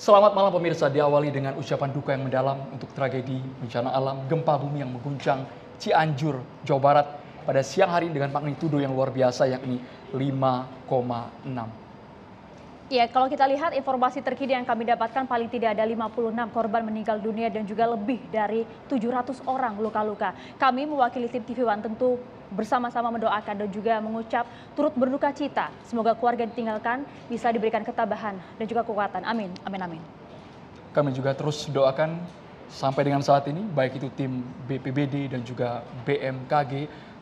Selamat malam pemirsa, diawali dengan ucapan duka yang mendalam untuk tragedi bencana alam gempa bumi yang mengguncang Cianjur, Jawa Barat pada siang hari dengan magnitudo yang luar biasa yakni 5,6. Ya, kalau kita lihat informasi terkini yang kami dapatkan paling tidak ada 56 korban meninggal dunia dan juga lebih dari 700 orang luka-luka. Kami mewakili tim TV One tentu bersama-sama mendoakan dan juga mengucap turut berduka cita. Semoga keluarga yang ditinggalkan bisa diberikan ketabahan dan juga kekuatan. Amin. Amin amin. Kami juga terus doakan sampai dengan saat ini baik itu tim BPBD dan juga BMKG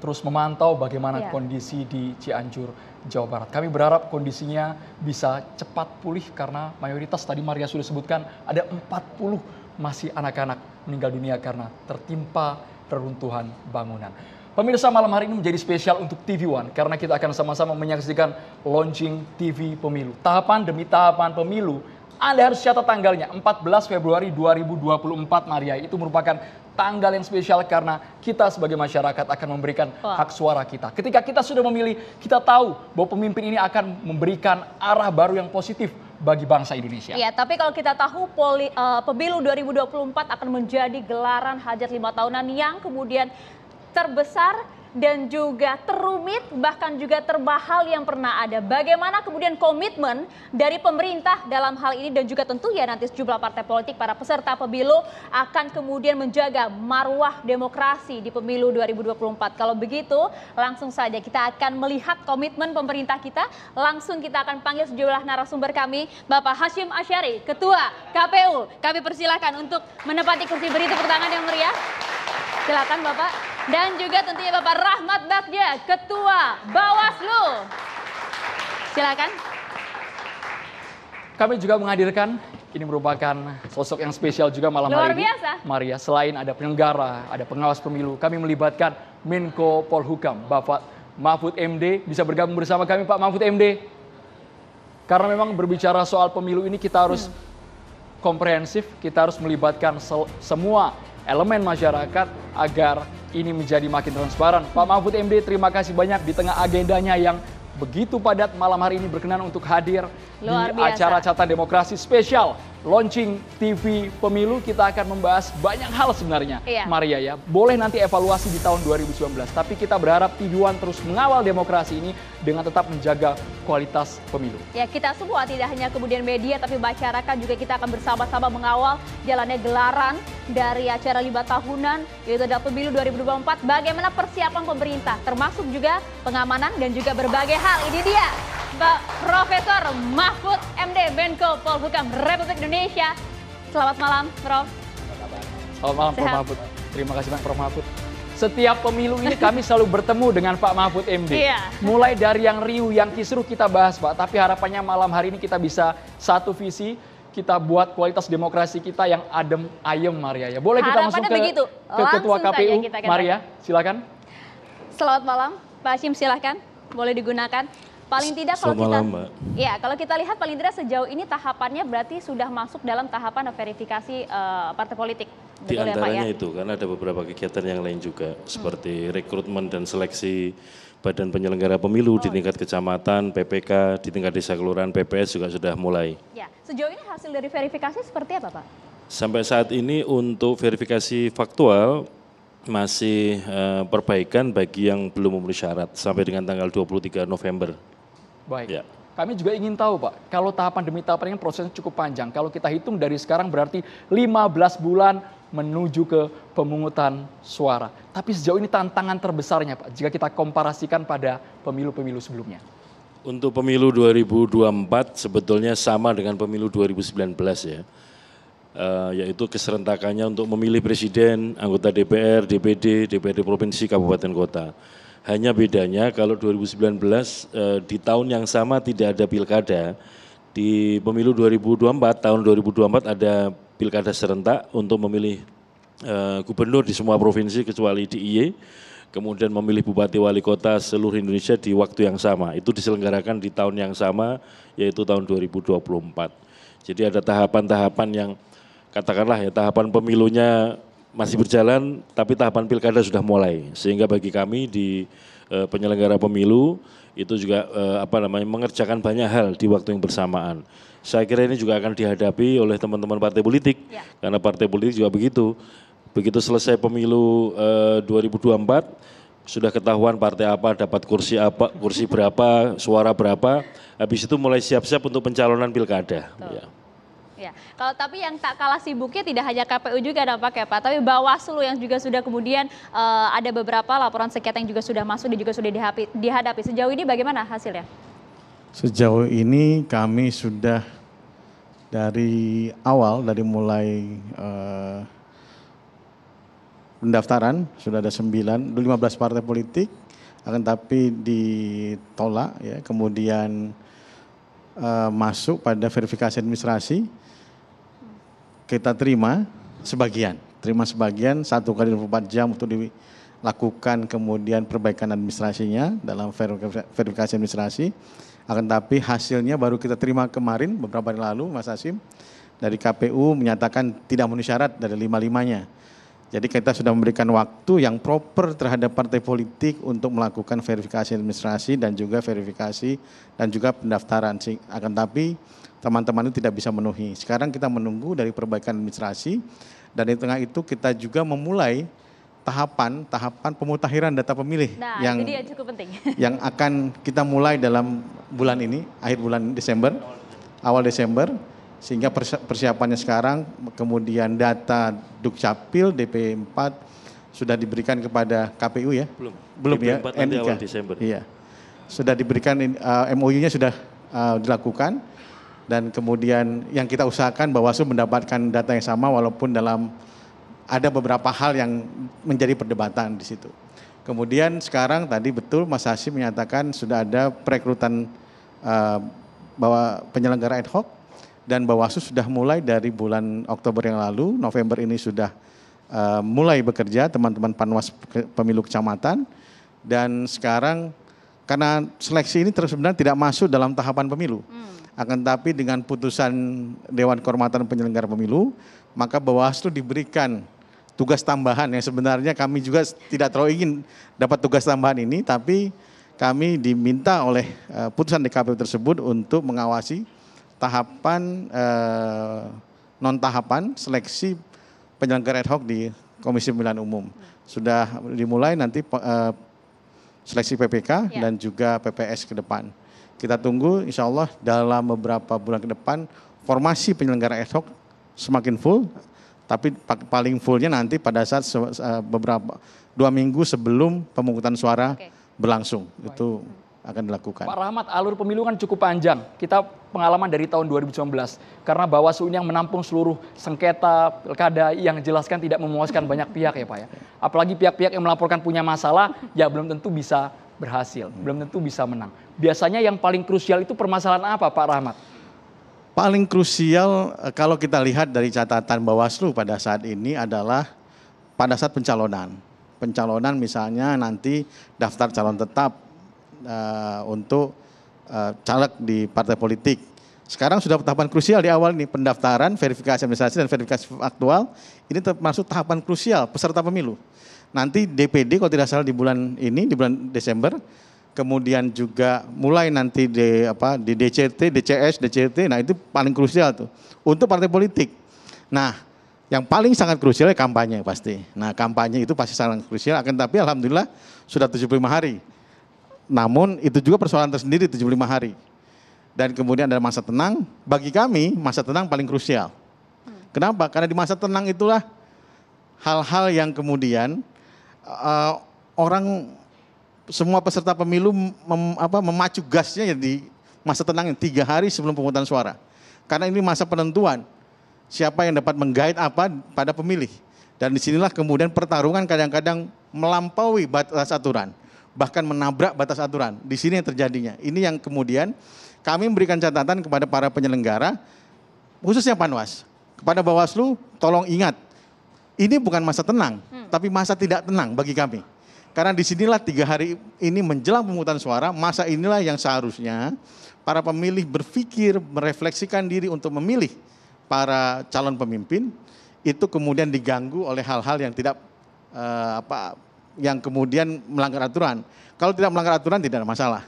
terus memantau bagaimana ya. kondisi di Cianjur, Jawa Barat. Kami berharap kondisinya bisa cepat pulih karena mayoritas tadi Maria sudah sebutkan ada 40 masih anak-anak meninggal dunia karena tertimpa reruntuhan bangunan. Pemirsa malam hari ini menjadi spesial untuk TV One karena kita akan sama-sama menyaksikan launching TV Pemilu. Tahapan demi tahapan pemilu, Anda harus catat tanggalnya 14 Februari 2024 Maria. Itu merupakan tanggal yang spesial karena kita sebagai masyarakat akan memberikan hak suara kita. Ketika kita sudah memilih, kita tahu bahwa pemimpin ini akan memberikan arah baru yang positif bagi bangsa Indonesia. Iya, tapi kalau kita tahu poli, uh, pemilu 2024 akan menjadi gelaran hajat lima tahunan yang kemudian terbesar dan juga terumit bahkan juga terbahal yang pernah ada. Bagaimana kemudian komitmen dari pemerintah dalam hal ini dan juga tentu ya nanti sejumlah partai politik para peserta pemilu akan kemudian menjaga marwah demokrasi di pemilu 2024. Kalau begitu langsung saja kita akan melihat komitmen pemerintah kita. Langsung kita akan panggil sejumlah narasumber kami Bapak Hashim Asyari, Ketua KPU. Kami persilahkan untuk menepati kursi beri tepuk tangan yang meriah. Silakan Bapak. Dan juga tentunya Bapak Rahmat Bagja, Ketua Bawaslu. Silakan. Kami juga menghadirkan ini merupakan sosok yang spesial juga malam Luar hari biasa. ini. Maria, selain ada penyelenggara, ada pengawas pemilu, kami melibatkan Menko Polhukam, Bapak Mahfud MD bisa bergabung bersama kami Pak Mahfud MD. Karena memang berbicara soal pemilu ini kita harus hmm. komprehensif, kita harus melibatkan semua elemen masyarakat agar ini menjadi makin transparan. Pak Mahfud MD, terima kasih banyak di tengah agendanya yang begitu padat malam hari ini berkenan untuk hadir Luar di acara Catatan Demokrasi Spesial launching TV Pemilu kita akan membahas banyak hal sebenarnya iya. Maria ya. Boleh nanti evaluasi di tahun 2019, tapi kita berharap TV One terus mengawal demokrasi ini dengan tetap menjaga kualitas pemilu. Ya, kita semua tidak hanya kemudian media tapi masyarakat juga kita akan bersama-sama mengawal jalannya gelaran dari acara lima tahunan yaitu dalam pemilu 2024 bagaimana persiapan pemerintah termasuk juga pengamanan dan juga berbagai hal. Ini dia Mbak Profesor Mahfud MD Menko Polhukam Republik Indonesia. Selamat malam, Prof. Selamat malam, Prof. Mahfud. Terima kasih banyak, Prof. Mahfud. Setiap pemilu ini kami selalu bertemu dengan Pak Mahfud MD. Iya. Mulai dari yang riuh, yang kisruh kita bahas, Pak. Tapi harapannya malam hari ini kita bisa satu visi, kita buat kualitas demokrasi kita yang adem ayem Maria ya. Boleh kita masuk ke, ke ketua KPU kita, kita. Maria, silakan. Selamat malam, Pak Sim silakan. Boleh digunakan. Paling tidak kalau kita ya kalau kita lihat paling tidak sejauh ini tahapannya berarti sudah masuk dalam tahapan verifikasi uh, partai politik. Di Betul antaranya ya, Pak, ya? itu karena ada beberapa kegiatan yang lain juga hmm. seperti rekrutmen dan seleksi badan penyelenggara pemilu oh, di tingkat kecamatan, PPK, di tingkat desa kelurahan, PPS juga sudah mulai. Ya, sejauh ini hasil dari verifikasi seperti apa, Pak? Sampai saat ini untuk verifikasi faktual masih uh, perbaikan bagi yang belum memenuhi syarat sampai dengan tanggal 23 November. Baik. Ya. Kami juga ingin tahu Pak, kalau tahapan demi tahapan ini kan prosesnya cukup panjang. Kalau kita hitung dari sekarang berarti 15 bulan menuju ke pemungutan suara. Tapi sejauh ini tantangan terbesarnya Pak, jika kita komparasikan pada pemilu-pemilu sebelumnya. Untuk pemilu 2024 sebetulnya sama dengan pemilu 2019 ya. Uh, yaitu keserentakannya untuk memilih presiden, anggota DPR, DPD, DPD provinsi, kabupaten kota. Hanya bedanya kalau 2019 eh, di tahun yang sama tidak ada pilkada, di pemilu 2024 tahun 2024 ada pilkada serentak untuk memilih eh, gubernur di semua provinsi kecuali DIY e, kemudian memilih bupati wali kota seluruh Indonesia di waktu yang sama. Itu diselenggarakan di tahun yang sama, yaitu tahun 2024. Jadi ada tahapan-tahapan yang katakanlah ya tahapan pemilunya masih berjalan tapi tahapan pilkada sudah mulai sehingga bagi kami di uh, penyelenggara pemilu itu juga uh, apa namanya mengerjakan banyak hal di waktu yang bersamaan. Saya kira ini juga akan dihadapi oleh teman-teman partai politik ya. karena partai politik juga begitu. Begitu selesai pemilu eh, uh, 2024 sudah ketahuan partai apa dapat kursi apa, kursi berapa, suara berapa, habis itu mulai siap-siap untuk pencalonan pilkada. Ya. Ya, kalau tapi yang tak kalah sibuknya tidak hanya KPU juga ya Pak, tapi Bawaslu yang juga sudah kemudian uh, ada beberapa laporan sengketa yang juga sudah masuk dan juga sudah dihadapi, dihadapi. Sejauh ini bagaimana hasilnya? Sejauh ini kami sudah dari awal dari mulai uh, pendaftaran sudah ada 9, 15 partai politik akan tapi ditolak ya, kemudian eh, masuk pada verifikasi administrasi kita terima sebagian. Terima sebagian satu kali 24 jam untuk dilakukan kemudian perbaikan administrasinya dalam verifikasi administrasi. Akan tapi hasilnya baru kita terima kemarin beberapa hari lalu Mas Asim dari KPU menyatakan tidak memenuhi syarat dari lima-limanya. Jadi kita sudah memberikan waktu yang proper terhadap partai politik untuk melakukan verifikasi administrasi dan juga verifikasi dan juga pendaftaran. Akan tapi teman-teman itu tidak bisa memenuhi. Sekarang kita menunggu dari perbaikan administrasi dan di tengah itu kita juga memulai tahapan tahapan pemutakhiran data pemilih nah, yang dia cukup penting. yang akan kita mulai dalam bulan ini akhir bulan Desember awal Desember sehingga persiapannya sekarang kemudian data Dukcapil DP4 sudah diberikan kepada KPU ya belum belum ya NIK. awal Desember iya sudah diberikan uh, eh, MOU-nya sudah uh, dilakukan dan kemudian yang kita usahakan Bawaslu mendapatkan data yang sama walaupun dalam ada beberapa hal yang menjadi perdebatan di situ. Kemudian sekarang tadi betul Mas Hasyim menyatakan sudah ada perekrutan uh, eh, bahwa penyelenggara ad hoc dan Bawaslu sudah mulai dari bulan Oktober yang lalu, November ini sudah uh, mulai bekerja teman-teman Panwas pemilu kecamatan dan sekarang karena seleksi ini terus sebenarnya tidak masuk dalam tahapan pemilu. Hmm akan tapi dengan putusan Dewan Kehormatan Penyelenggara Pemilu, maka Bawaslu diberikan tugas tambahan yang sebenarnya kami juga tidak terlalu ingin dapat tugas tambahan ini, tapi kami diminta oleh eh, putusan DKP tersebut untuk mengawasi tahapan eh, non tahapan seleksi penyelenggara ad hoc di Komisi Pemilihan Umum. Sudah dimulai nanti eh, seleksi PPK ya. dan juga PPS ke depan. Kita tunggu insya Allah dalam beberapa bulan ke depan formasi penyelenggara esok semakin full, tapi paling fullnya nanti pada saat eh, beberapa dua minggu sebelum pemungutan suara Oke. berlangsung. Itu akan dilakukan. Pak Rahmat, alur pemilu kan cukup panjang. Kita pengalaman dari tahun 2019 karena Bawaslu yang menampung seluruh sengketa pilkada yang jelaskan tidak memuaskan banyak pihak ya Pak ya. Apalagi pihak-pihak yang melaporkan punya masalah ya belum tentu bisa berhasil, belum tentu bisa menang biasanya yang paling krusial itu permasalahan apa Pak Rahmat? Paling krusial eh, kalau kita lihat dari catatan Bawaslu pada saat ini adalah pada saat pencalonan. Pencalonan misalnya nanti daftar calon tetap uh, untuk uh, caleg di partai politik. Sekarang sudah tahapan krusial di awal ini pendaftaran, verifikasi administrasi dan verifikasi aktual. Ini termasuk tahapan krusial peserta pemilu. Nanti DPD kalau tidak salah di bulan ini di bulan Desember kemudian juga mulai nanti di apa di DCT, DCS, DCT. Nah, itu paling krusial tuh untuk partai politik. Nah, yang paling sangat krusial ya kampanye pasti. Nah, kampanye itu pasti sangat krusial akan tapi alhamdulillah sudah 75 hari. Namun itu juga persoalan tersendiri 75 hari. Dan kemudian ada masa tenang, bagi kami masa tenang paling krusial. Kenapa? Karena di masa tenang itulah hal-hal yang kemudian uh, orang semua peserta pemilu mem, apa, memacu gasnya ya di masa tenang yang tiga hari sebelum pemungutan suara. Karena ini masa penentuan siapa yang dapat menggait apa pada pemilih. Dan disinilah kemudian pertarungan kadang-kadang melampaui batas aturan, bahkan menabrak batas aturan. Di sini yang terjadinya. Ini yang kemudian kami memberikan catatan kepada para penyelenggara, khususnya Panwas, kepada Bawaslu, tolong ingat, ini bukan masa tenang, hmm. tapi masa tidak tenang bagi kami. Karena disinilah tiga hari ini menjelang pemungutan suara, masa inilah yang seharusnya para pemilih berpikir, merefleksikan diri untuk memilih para calon pemimpin, itu kemudian diganggu oleh hal-hal yang tidak eh, apa yang kemudian melanggar aturan. Kalau tidak melanggar aturan tidak ada masalah.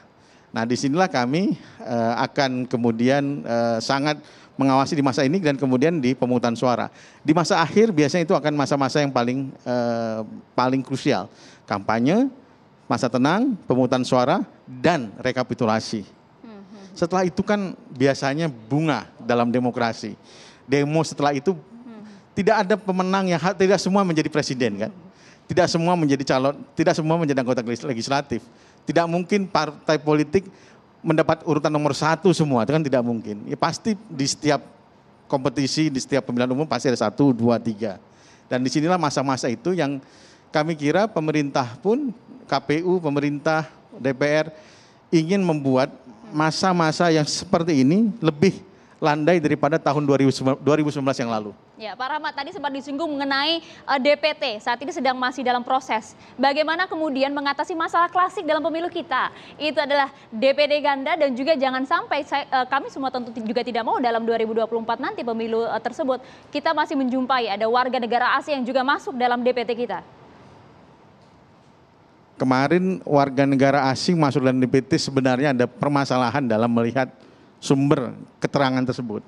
Nah, disinilah kami eh, akan kemudian eh, sangat mengawasi di masa ini dan kemudian di pemungutan suara. Di masa akhir biasanya itu akan masa-masa yang paling eh, paling krusial. Kampanye, masa tenang, pemungutan suara dan rekapitulasi. Setelah itu kan biasanya bunga dalam demokrasi. Demo setelah itu tidak ada pemenang yang tidak semua menjadi presiden kan. Tidak semua menjadi calon, tidak semua menjadi anggota legislatif. Tidak mungkin partai politik mendapat urutan nomor satu semua itu kan tidak mungkin. Ya, pasti di setiap kompetisi, di setiap pemilihan umum pasti ada satu, dua, tiga. Dan disinilah masa-masa itu yang kami kira pemerintah pun, KPU, pemerintah, DPR ingin membuat masa-masa yang seperti ini lebih landai daripada tahun 2019 yang lalu. Ya, Pak Rahmat tadi sempat disinggung mengenai uh, eh, DPT saat ini sedang masih dalam proses. Bagaimana kemudian mengatasi masalah klasik dalam pemilu kita? Itu adalah DPD ganda dan juga jangan sampai saya, uh, kami semua tentu juga tidak mau dalam 2024 nanti pemilu uh, tersebut kita masih menjumpai ada warga negara asing yang juga masuk dalam DPT kita kemarin warga negara asing masuk dalam DPT sebenarnya ada permasalahan dalam melihat sumber keterangan tersebut.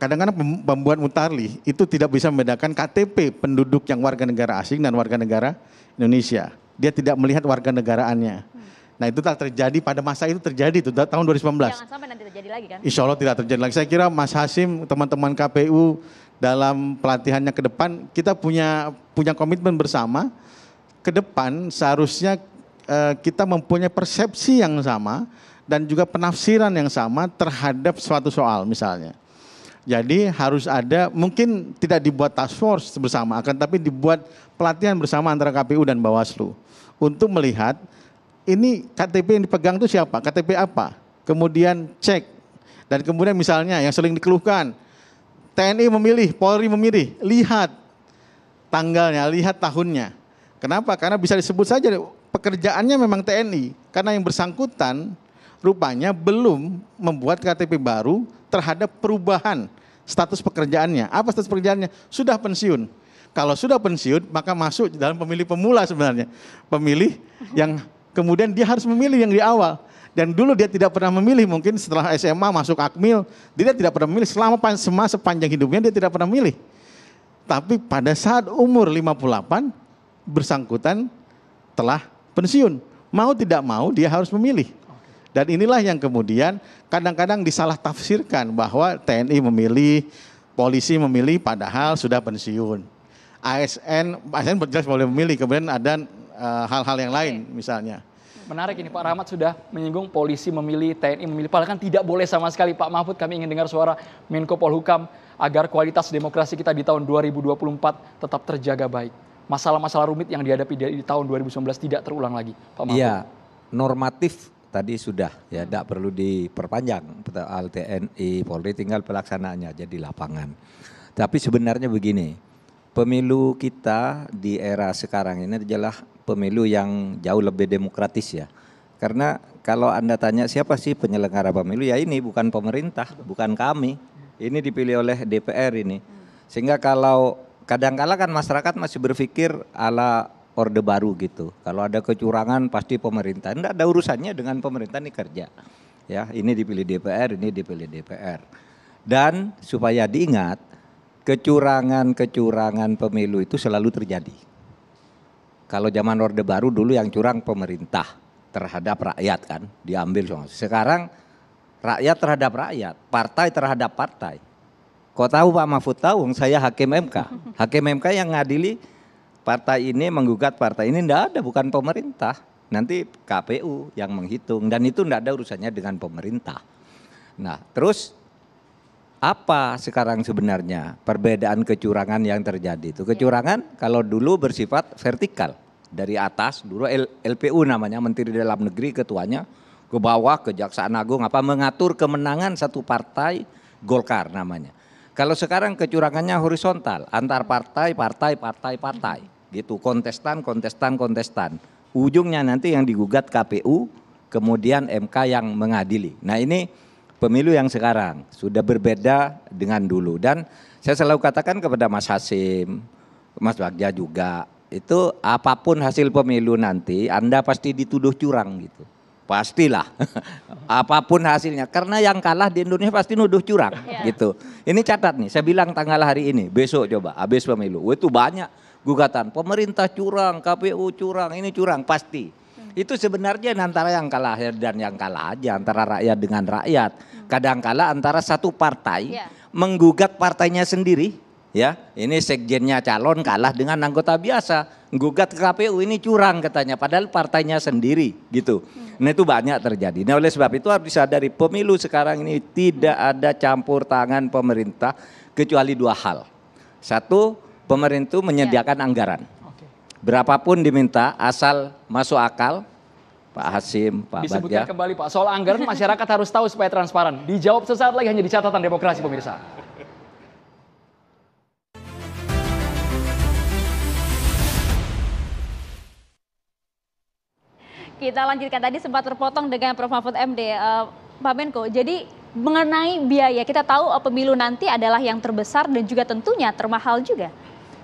Kadang-kadang pembuat mutarli itu tidak bisa membedakan KTP penduduk yang warga negara asing dan warga negara Indonesia. Dia tidak melihat warga negaraannya. Nah itu tak terjadi pada masa itu terjadi itu tahun 2019. Jangan sampai nanti terjadi lagi kan? Insya Allah tidak terjadi lagi. Saya kira Mas Hasim, teman-teman KPU dalam pelatihannya ke depan kita punya punya komitmen bersama ke depan seharusnya eh, kita mempunyai persepsi yang sama dan juga penafsiran yang sama terhadap suatu soal misalnya. Jadi harus ada mungkin tidak dibuat task force bersama akan tapi dibuat pelatihan bersama antara KPU dan Bawaslu untuk melihat ini KTP yang dipegang itu siapa, KTP apa. Kemudian cek dan kemudian misalnya yang sering dikeluhkan TNI memilih, Polri memilih, lihat tanggalnya, lihat tahunnya. Kenapa? Karena bisa disebut saja pekerjaannya memang TNI karena yang bersangkutan rupanya belum membuat KTP baru terhadap perubahan status pekerjaannya. Apa status pekerjaannya? Sudah pensiun. Kalau sudah pensiun, maka masuk dalam pemilih pemula sebenarnya. Pemilih yang kemudian dia harus memilih yang di awal. Dan dulu dia tidak pernah memilih, mungkin setelah SMA masuk akmil, dia tidak pernah memilih. Selama semua sepanjang hidupnya dia tidak pernah memilih. Tapi pada saat umur 58, bersangkutan telah pensiun. Mau tidak mau dia harus memilih. Dan inilah yang kemudian kadang-kadang disalah tafsirkan bahwa TNI memilih, polisi memilih padahal sudah pensiun. ASN, ASN jelas boleh memilih, kemudian ada eh, hal-hal uh, yang lain Oke. misalnya. Menarik ini Pak Rahmat sudah menyinggung polisi memilih, TNI memilih. Padahal kan tidak boleh sama sekali Pak Mahfud kami ingin dengar suara Menko Polhukam agar kualitas demokrasi kita di tahun 2024 tetap terjaga baik. Masalah-masalah rumit yang dihadapi di tahun 2019 tidak terulang lagi Pak Mahfud. Iya, normatif tadi sudah ya tidak perlu diperpanjang soal TNI Polri tinggal pelaksanaannya jadi lapangan. Tapi sebenarnya begini, pemilu kita di era sekarang ini adalah pemilu yang jauh lebih demokratis ya. Karena kalau Anda tanya siapa sih penyelenggara pemilu ya ini bukan pemerintah, bukan kami. Ini dipilih oleh DPR ini. Sehingga kalau kadang kadangkala kan masyarakat masih berpikir ala Orde Baru gitu. Kalau ada kecurangan pasti pemerintah. Tidak ada urusannya dengan pemerintah ini kerja. Ya, ini dipilih DPR, ini dipilih DPR. Dan supaya diingat, kecurangan-kecurangan pemilu itu selalu terjadi. Kalau zaman Orde Baru dulu yang curang pemerintah terhadap rakyat kan, diambil semua. Sekarang rakyat terhadap rakyat, partai terhadap partai. Kok tahu Pak Mahfud tahu, saya hakim MK. Hakim MK yang ngadili partai ini menggugat partai ini tidak ada bukan pemerintah nanti KPU yang menghitung dan itu tidak ada urusannya dengan pemerintah nah terus apa sekarang sebenarnya perbedaan kecurangan yang terjadi itu kecurangan kalau dulu bersifat vertikal dari atas dulu LPU namanya Menteri Dalam Negeri ketuanya ke bawah Kejaksaan Agung apa mengatur kemenangan satu partai Golkar namanya kalau sekarang kecurangannya horizontal antar partai, partai, partai, partai, gitu. Kontestan, kontestan, kontestan. Ujungnya nanti yang digugat KPU, kemudian MK yang mengadili. Nah ini pemilu yang sekarang sudah berbeda dengan dulu dan saya selalu katakan kepada Mas Hasim, Mas Bagja juga itu apapun hasil pemilu nanti Anda pasti dituduh curang gitu. Pastilah. Apapun hasilnya. Karena yang kalah di Indonesia pasti nuduh curang. Yeah. Gitu. Ini catat nih, saya bilang tanggal hari ini. Besok coba, habis pemilu. Itu banyak gugatan. Pemerintah curang, KPU curang, ini curang. Pasti. Hmm. Itu sebenarnya antara yang kalah dan yang kalah aja. Antara rakyat dengan rakyat. Hmm. Kadang-kala antara satu partai yeah. menggugat partainya sendiri Ya, ini sekjennya calon kalah dengan anggota biasa. Gugat ke KPU ini curang katanya, padahal partainya sendiri gitu. Hmm. Nah itu banyak terjadi. Nah oleh sebab itu harus disadari pemilu sekarang ini tidak ada campur tangan pemerintah kecuali dua hal. Satu, pemerintah menyediakan ya. anggaran. Berapapun diminta asal masuk akal, Pak Hasim, Pak Disebutkan Bagja. kembali Pak, soal anggaran masyarakat harus tahu supaya transparan. Dijawab sesaat lagi hanya di catatan demokrasi pemirsa. kita lanjutkan tadi sempat terpotong dengan Prof Mahfud MD. Uh, eh, Pak Menko, jadi mengenai biaya, kita tahu eh, pemilu nanti adalah yang terbesar dan juga tentunya termahal juga.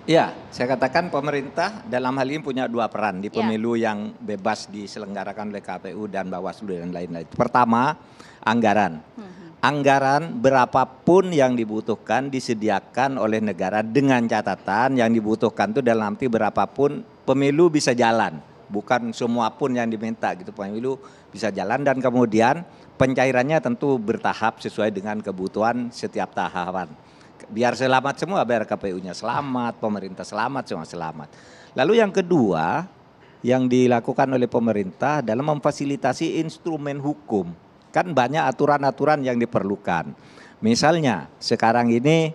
Ya, saya katakan pemerintah dalam hal ini punya dua peran di ya. pemilu ya. yang bebas diselenggarakan oleh KPU dan Bawaslu dan lain-lain. Pertama, anggaran. Hmm. Anggaran berapapun yang dibutuhkan disediakan oleh negara dengan catatan yang dibutuhkan itu dalam arti berapapun pemilu bisa jalan bukan semua pun yang diminta gitu pemilu bisa jalan dan kemudian pencairannya tentu bertahap sesuai dengan kebutuhan setiap tahapan. Biar selamat semua, biar KPU-nya selamat, pemerintah selamat, semua selamat. Lalu yang kedua yang dilakukan oleh pemerintah dalam memfasilitasi instrumen hukum. Kan banyak aturan-aturan yang diperlukan. Misalnya sekarang ini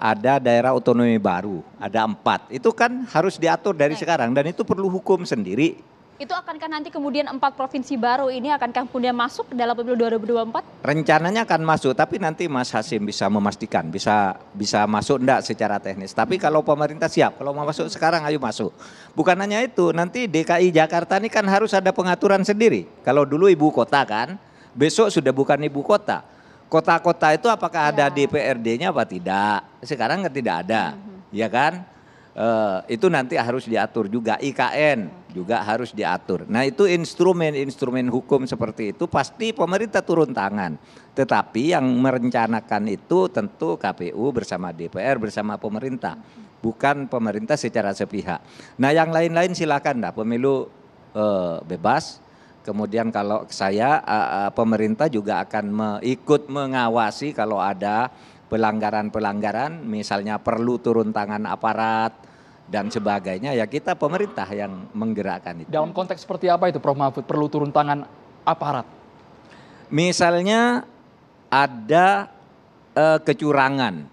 ada daerah otonomi baru, ada empat. Itu kan harus diatur dari sekarang dan itu perlu hukum sendiri. Itu akankah nanti kemudian empat provinsi baru ini akankah kemudian masuk dalam pemilu 2024? Rencananya akan masuk, tapi nanti Mas Hasim bisa memastikan bisa bisa masuk enggak secara teknis. Tapi kalau pemerintah siap, kalau mau masuk sekarang ayo masuk. Bukan hanya itu, nanti DKI Jakarta ini kan harus ada pengaturan sendiri. Kalau dulu ibu kota kan, besok sudah bukan ibu kota Kota-kota itu apakah ada iya. DPRD-nya apa tidak? Sekarang nggak tidak ada, mm-hmm. ya kan? E, itu nanti harus diatur juga IKN juga harus diatur. Nah itu instrumen-instrumen hukum seperti itu pasti pemerintah turun tangan. Tetapi yang merencanakan itu tentu KPU bersama DPR bersama pemerintah, mm-hmm. bukan pemerintah secara sepihak. Nah yang lain-lain silakan dah pemilu e, bebas Kemudian kalau saya eh, eh, pemerintah juga akan ikut mengawasi kalau ada pelanggaran-pelanggaran misalnya perlu turun tangan aparat dan sebagainya ya kita pemerintah yang menggerakkan itu. Dalam konteks seperti apa itu Prof Mahfud perlu turun tangan aparat? Misalnya ada eh, kecurangan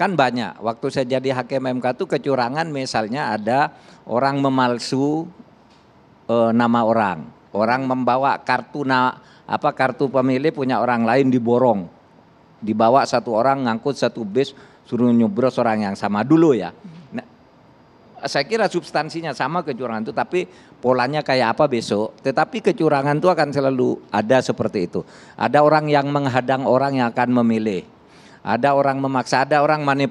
kan banyak waktu saya jadi hakim MK itu kecurangan misalnya ada orang memalsu eh, nama orang Orang membawa kartu na, apa kartu pemilih punya orang lain diborong. Dibawa satu orang ngangkut satu bis suruh nyobros orang yang sama dulu ya. Nah, saya kira substansinya sama kecurangan itu tapi polanya kayak apa besok. Tetapi kecurangan itu akan selalu ada seperti itu. Ada orang yang menghadang orang yang akan memilih. Ada orang memaksa, ada orang money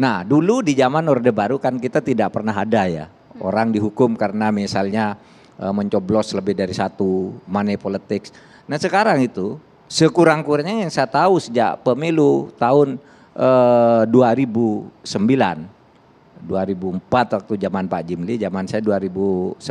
Nah, dulu di zaman Orde Baru kan kita tidak pernah ada ya orang dihukum karena misalnya Eh, mencoblos lebih dari satu money politics. Nah sekarang itu sekurang-kurangnya yang saya tahu sejak pemilu tahun eh, 2009, 2004 waktu zaman Pak Jimli, zaman saya 2009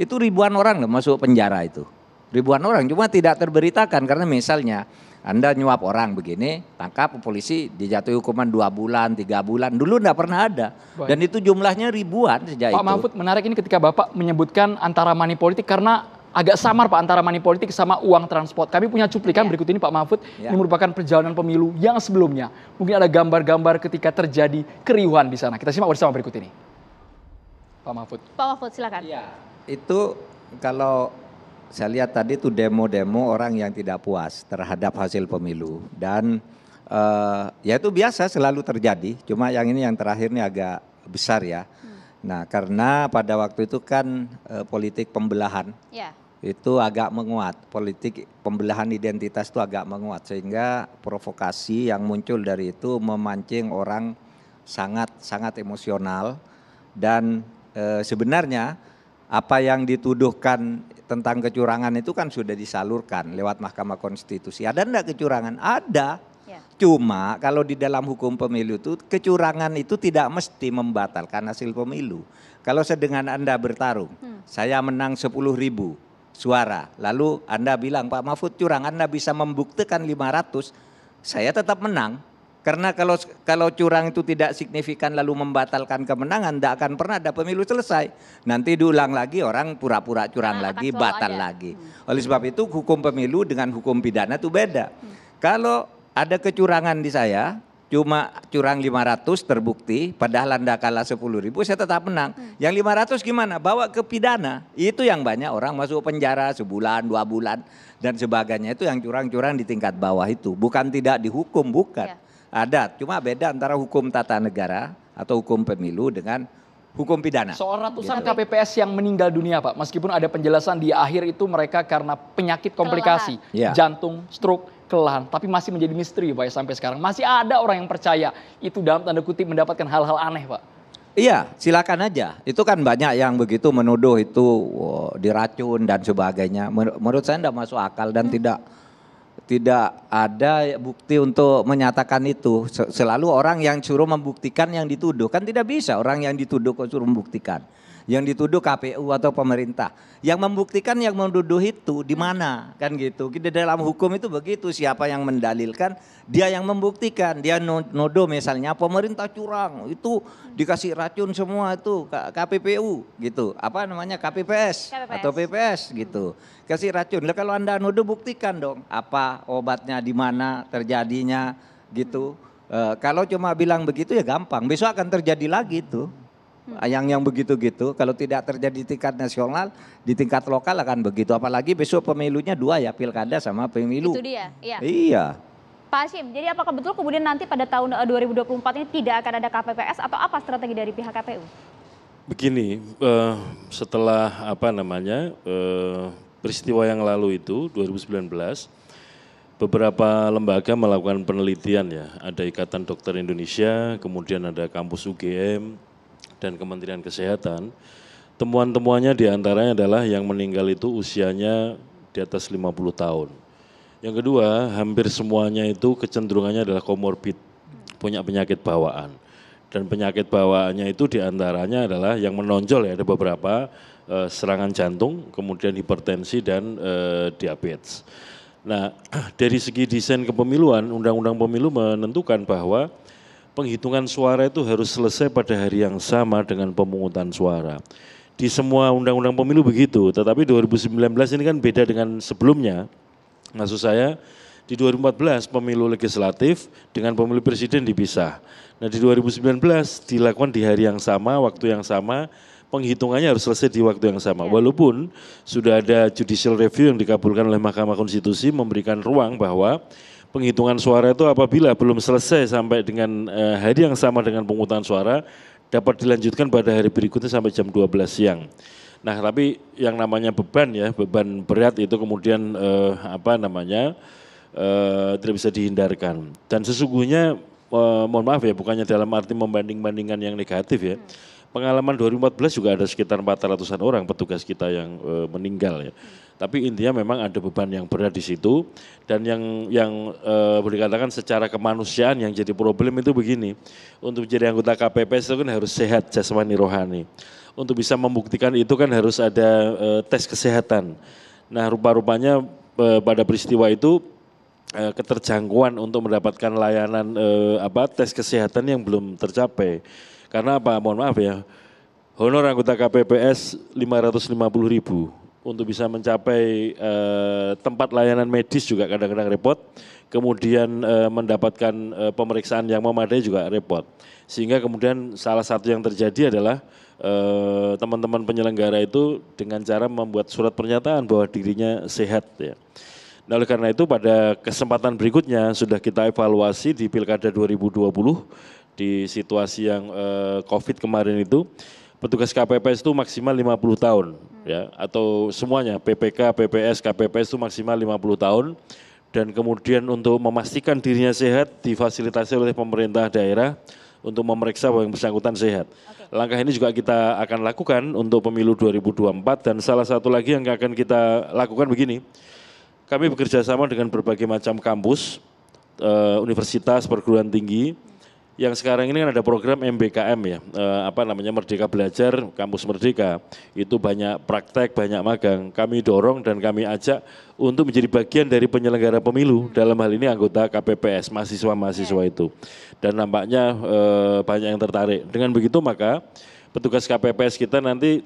itu ribuan orang loh masuk penjara itu, ribuan orang cuma tidak terberitakan karena misalnya anda nyuap orang begini, tangkap polisi dijatuhi hukuman dua bulan, tiga bulan. Dulu enggak pernah ada. Dan itu jumlahnya ribuan sejak Pak itu. Pak Mahfud menarik ini ketika Bapak menyebutkan antara money politik karena agak samar Pak antara money politik sama uang transport. Kami punya cuplikan ya. berikut ini Pak Mahfud. Ya. Ini iya. merupakan perjalanan pemilu yang sebelumnya. Mungkin ada gambar-gambar ketika terjadi keriuhan di sana. Kita simak bersama berikut ini. Pak Mahfud. Pak Mahfud silakan. Iya. Itu kalau saya lihat tadi itu demo-demo orang yang tidak puas terhadap hasil pemilu dan uh, ya itu biasa selalu terjadi. Cuma yang ini yang terakhir ini agak besar ya. Hmm. Nah karena pada waktu itu kan uh, politik pembelahan yeah. itu agak menguat, politik pembelahan identitas itu agak menguat sehingga provokasi yang muncul dari itu memancing orang sangat sangat emosional dan uh, sebenarnya apa yang dituduhkan tentang kecurangan itu kan sudah disalurkan lewat Mahkamah Konstitusi. Ada enggak kecurangan? Ada. Ya. Cuma kalau di dalam hukum pemilu itu kecurangan itu tidak mesti membatalkan hasil pemilu. Kalau sedengan Anda bertarung, hmm. saya menang 10 ribu suara. Lalu Anda bilang, Pak Mahfud curang, Anda bisa membuktikan 500, saya tetap menang karena kalau kalau curang itu tidak signifikan lalu membatalkan kemenangan, tidak akan pernah ada pemilu selesai. Nanti diulang lagi orang pura-pura curang nah, lagi, batal aja. lagi. Hmm. Oleh sebab itu hukum pemilu dengan hukum pidana itu beda. Hmm. Kalau ada kecurangan di saya, cuma curang 500 terbukti, padahal Anda kalah 10 ribu, saya tetap menang. Hmm. Yang 500 gimana? Bawa ke pidana. Itu yang banyak orang masuk penjara sebulan, dua bulan, dan sebagainya. Itu yang curang-curang di tingkat bawah itu. Bukan tidak dihukum, bukan. Yeah Adat, cuma beda antara hukum tata negara atau hukum pemilu dengan hukum pidana. Soal ratusan gitu. KPPS yang meninggal dunia, Pak, meskipun ada penjelasan di akhir itu mereka karena penyakit komplikasi, ya. jantung, stroke, kelelahan, tapi masih menjadi misteri, Pak, ya, sampai sekarang. Masih ada orang yang percaya itu dalam tanda kutip mendapatkan hal-hal aneh, Pak. Iya, silakan aja. Itu kan banyak yang begitu menuduh itu wow, diracun dan sebagainya. Menurut saya tidak masuk akal dan hmm. tidak tidak ada bukti untuk menyatakan itu. Selalu orang yang suruh membuktikan yang dituduh. Kan tidak bisa orang yang dituduh kok suruh membuktikan yang dituduh KPU atau pemerintah. Yang membuktikan yang menduduh itu di mana kan gitu. Kita dalam hukum itu begitu siapa yang mendalilkan dia yang membuktikan. Dia nodo misalnya pemerintah curang itu dikasih racun semua itu KPPU gitu. Apa namanya KPPS, KPPS. atau PPS gitu. Kasih racun. Lah kalau Anda nodo buktikan dong apa obatnya di mana terjadinya gitu. E, kalau cuma bilang begitu ya gampang. Besok akan terjadi lagi tuh. Hmm. Yang yang begitu-gitu kalau tidak terjadi di tingkat nasional, di tingkat lokal akan begitu. Apalagi besok pemilunya dua ya, pilkada sama pemilu. Itu dia. Iya. Iya. Pak Hashim, jadi apakah betul kemudian nanti pada tahun 2024 eh, ini tidak akan ada KPPS atau apa strategi dari pihak KPU? Begini, uh, setelah apa namanya uh, peristiwa yang lalu itu 2019, beberapa lembaga melakukan penelitian ya, ada Ikatan Dokter Indonesia, kemudian ada kampus UGM, dan Kementerian Kesehatan, temuan-temuannya diantaranya adalah yang meninggal itu usianya di atas 50 tahun. Yang kedua, hampir semuanya itu kecenderungannya adalah komorbid, punya penyakit bawaan. Dan penyakit bawaannya itu diantaranya adalah yang menonjol ya, ada beberapa eh, serangan jantung, kemudian hipertensi dan eh, diabetes. Nah, dari segi desain kepemiluan, Undang-Undang Pemilu menentukan bahwa penghitungan suara itu harus selesai pada hari yang sama dengan pemungutan suara. Di semua undang-undang pemilu begitu, tetapi 2019 ini kan beda dengan sebelumnya. Maksud saya, di 2014 pemilu legislatif dengan pemilu presiden dipisah. Nah di 2019 dilakukan di hari yang sama, waktu yang sama, penghitungannya harus selesai di waktu yang sama. Ya. Walaupun sudah ada judicial review yang dikabulkan oleh Mahkamah Konstitusi memberikan ruang bahwa penghitungan suara itu apabila belum selesai sampai dengan eh, hari yang sama dengan penghitungan suara dapat dilanjutkan pada hari berikutnya sampai jam 12 siang. Nah, tapi yang namanya beban ya, beban berat itu kemudian eh, apa namanya? eh, tidak bisa dihindarkan. Dan sesungguhnya eh, mohon maaf ya, bukannya dalam arti membanding-bandingkan yang negatif ya. Hmm. Pengalaman 2014 juga ada sekitar 400-an orang petugas kita yang eh, meninggal ya. Tapi intinya memang ada beban yang berat di situ dan yang yang e, boleh dikatakan secara kemanusiaan yang jadi problem itu begini. Untuk jadi anggota KPPS itu kan harus sehat jasmani rohani. Untuk bisa membuktikan itu kan harus ada e, tes kesehatan. Nah, rupa-rupanya e, pada peristiwa itu keterjangkauan untuk mendapatkan layanan e, apa tes kesehatan yang belum tercapai. Karena apa? Mohon maaf ya. Honor anggota KPPS 550 ribu untuk bisa mencapai e, tempat layanan medis juga kadang-kadang repot, kemudian e, mendapatkan e, pemeriksaan yang memadai juga repot. Sehingga kemudian salah satu yang terjadi adalah teman-teman penyelenggara itu dengan cara membuat surat pernyataan bahwa dirinya sehat ya. Nah, oleh karena itu pada kesempatan berikutnya sudah kita evaluasi di Pilkada 2020 di situasi yang COVID kemarin itu petugas KPPS itu maksimal 50 tahun ya atau semuanya PPK, PPS, KPPS itu maksimal 50 tahun dan kemudian untuk memastikan dirinya sehat difasilitasi oleh pemerintah daerah untuk memeriksa bahwa yang bersangkutan sehat. Okay. Langkah ini juga kita akan lakukan untuk pemilu 2024 dan salah satu lagi yang akan kita lakukan begini. Kami bekerja sama dengan berbagai macam kampus, eh, universitas, perguruan tinggi, yang sekarang ini kan ada program MBKM ya, eh, apa namanya Merdeka Belajar, Kampus Merdeka. Itu banyak praktek, banyak magang. Kami dorong dan kami ajak untuk menjadi bagian dari penyelenggara pemilu dalam hal ini anggota KPPS, mahasiswa-mahasiswa iya. itu. Dan nampaknya eh, banyak yang tertarik. Dengan begitu maka petugas KPPS kita nanti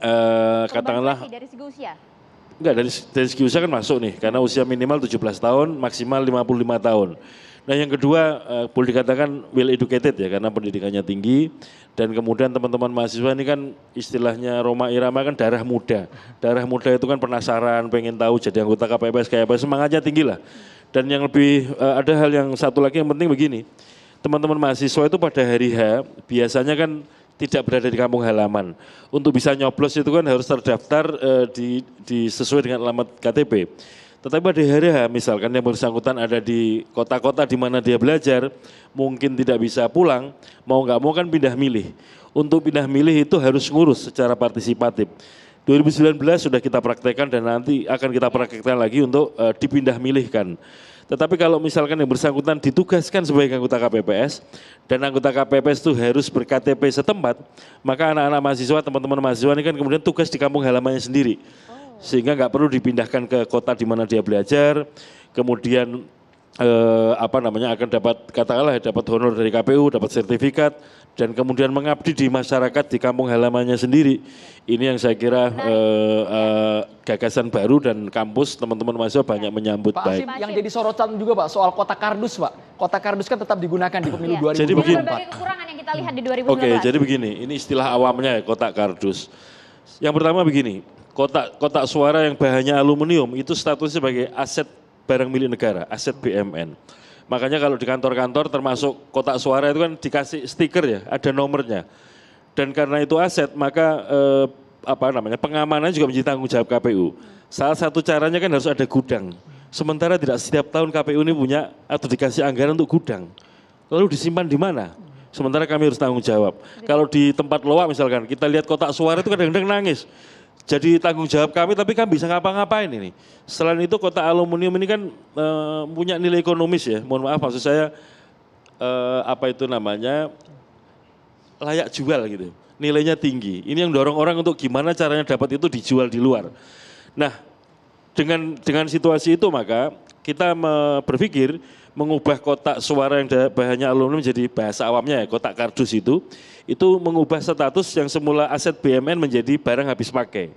eh, katakanlah Enggak, dari, dari segi usia kan masuk nih, karena usia minimal 17 tahun, maksimal 55 tahun. Nah yang kedua, uh, boleh dikatakan well educated ya, karena pendidikannya tinggi. Dan kemudian teman-teman mahasiswa ini kan istilahnya Roma Irama kan darah muda. Darah muda itu kan penasaran, pengen tahu jadi anggota KPPS kayak apa, semangatnya tinggi lah. Dan yang lebih, uh, ada hal yang satu lagi yang penting begini, teman-teman mahasiswa itu pada hari H, biasanya kan tidak berada di kampung halaman. Untuk bisa nyoblos itu kan harus terdaftar eh, di, di sesuai dengan alamat KTP. Tetapi pada hari H misalkan yang bersangkutan ada di kota-kota di mana dia belajar, mungkin tidak bisa pulang, mau nggak mau kan pindah milih. Untuk pindah milih itu harus ngurus secara partisipatif. 2019 sudah kita praktekkan dan nanti akan kita praktekkan lagi untuk uh, dipindah milihkan. Tetapi kalau misalkan yang bersangkutan ditugaskan sebagai anggota KPPS dan anggota KPPS itu harus berKTP setempat, maka anak-anak mahasiswa, teman-teman mahasiswa ini kan kemudian tugas di kampung halamannya sendiri. Oh. Sehingga nggak perlu dipindahkan ke kota di mana dia belajar, kemudian eh, apa namanya akan dapat katakanlah ya, dapat honor dari KPU, dapat sertifikat, dan kemudian mengabdi di masyarakat di kampung halamannya sendiri. Ini yang saya kira nah, iya. eh, eh, gagasan baru dan kampus teman-teman mahasiswa banyak menyambut Pak baik. yang jadi sorotan juga Pak soal kota kardus Pak. Kota kardus kan tetap digunakan di pemilu iya. dua 2024. Jadi begini. yang kita lihat di 2019. Hmm. Oke, jadi begini, ini istilah awamnya ya kota kardus. Yang pertama begini, kotak kotak suara yang bahannya aluminium itu statusnya sebagai aset barang milik negara, aset BMN. Makanya kalau di kantor-kantor termasuk kotak suara itu kan dikasih stiker ya, ada nomornya. Dan karena itu aset, maka eh, apa namanya pengamanan juga menjadi tanggung jawab KPU. Salah satu caranya kan harus ada gudang. Sementara tidak setiap tahun KPU ini punya atau dikasih anggaran untuk gudang. Lalu disimpan di mana? Sementara kami harus tanggung jawab. Kalau di tempat loak misalkan, kita lihat kotak suara itu kadang-kadang nangis jadi tanggung jawab kami tapi kan bisa ngapa-ngapain ini. Selain itu kota aluminium ini kan e, punya nilai ekonomis ya. Mohon maaf maksud saya e, apa itu namanya layak jual gitu. Nilainya tinggi. Ini yang dorong orang untuk gimana caranya dapat itu dijual di luar. Nah, dengan dengan situasi itu maka kita berpikir mengubah kotak suara yang bahannya aluminium jadi bahasa awamnya ya kotak kardus itu itu mengubah status yang semula aset BMN menjadi barang habis pakai.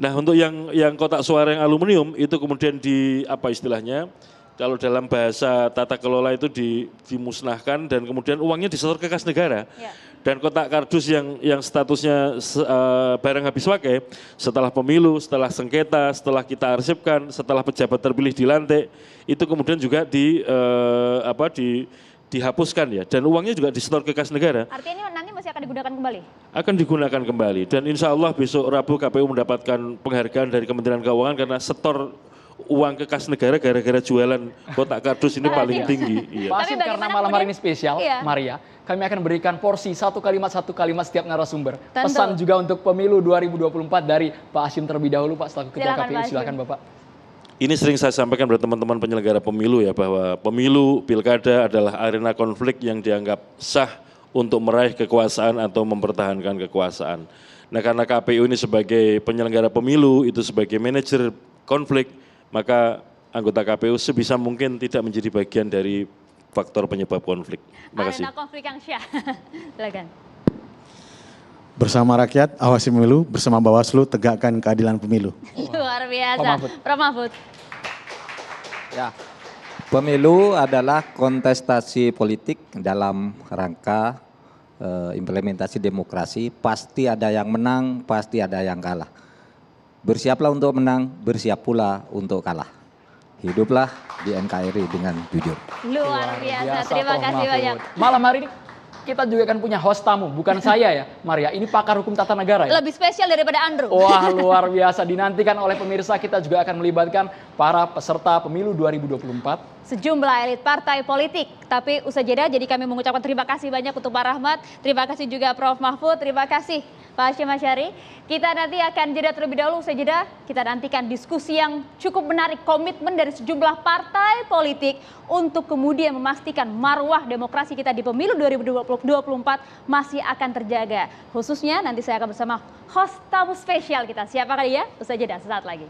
Nah, untuk yang yang kotak suara yang aluminium itu kemudian di apa istilahnya? Kalau dalam bahasa tata kelola itu di, dimusnahkan dan kemudian uangnya disetor ke kas negara. Ya. Dan kotak kardus yang yang statusnya uh, barang habis pakai setelah pemilu, setelah sengketa, setelah kita arsipkan, setelah pejabat terpilih dilantik, itu kemudian juga di uh, apa di dihapuskan ya dan uangnya juga disetor ke kas negara. Artinya masih akan digunakan kembali? Akan digunakan kembali dan insya Allah besok Rabu KPU mendapatkan penghargaan dari Kementerian Keuangan karena setor uang ke kas negara gara-gara jualan kotak kardus ini nah, paling iya. tinggi. Iya. Pak Asim, karena malam hari ini spesial, iya. Maria, kami akan berikan porsi satu kalimat satu kalimat setiap narasumber. Tentu. Pesan juga untuk pemilu 2024 dari Pak Asim terlebih dahulu Pak selaku Ketua KPU, silakan Bapak. Ini sering saya sampaikan kepada teman-teman penyelenggara pemilu ya bahwa pemilu pilkada adalah arena konflik yang dianggap sah untuk meraih kekuasaan atau mempertahankan kekuasaan. Nah karena KPU ini sebagai penyelenggara pemilu itu sebagai manajer konflik maka anggota KPU sebisa mungkin tidak menjadi bagian dari faktor penyebab konflik. Makasih. Arena konflik yang syah. Silakan. Bersama rakyat, awasi pemilu, bersama Bawaslu, tegakkan keadilan pemilu. Luar biasa. Prof. Mahfud. Ya, Pemilu adalah kontestasi politik dalam rangka e, implementasi demokrasi. Pasti ada yang menang, pasti ada yang kalah. Bersiaplah untuk menang, bersiap pula untuk kalah. Hiduplah di NKRI dengan jujur. Luar biasa, terima kasih banyak. Malam hari ini kita juga akan punya host tamu, bukan saya ya, Maria. Ini pakar hukum tata negara ya. Lebih spesial daripada Andrew. Wah, luar biasa. Dinantikan oleh pemirsa kita juga akan melibatkan para peserta pemilu 2024 sejumlah elit partai politik. Tapi usai jeda, jadi kami mengucapkan terima kasih banyak untuk Pak Rahmat, terima kasih juga Prof. Mahfud, terima kasih Pak Hashim Asyari. Kita nanti akan jeda terlebih dahulu, usai jeda kita nantikan diskusi yang cukup menarik, komitmen dari sejumlah partai politik untuk kemudian memastikan marwah demokrasi kita di pemilu 2024 masih akan terjaga. Khususnya nanti saya akan bersama host tamu spesial kita. Siapa kali ya? Usai jeda, sesaat lagi.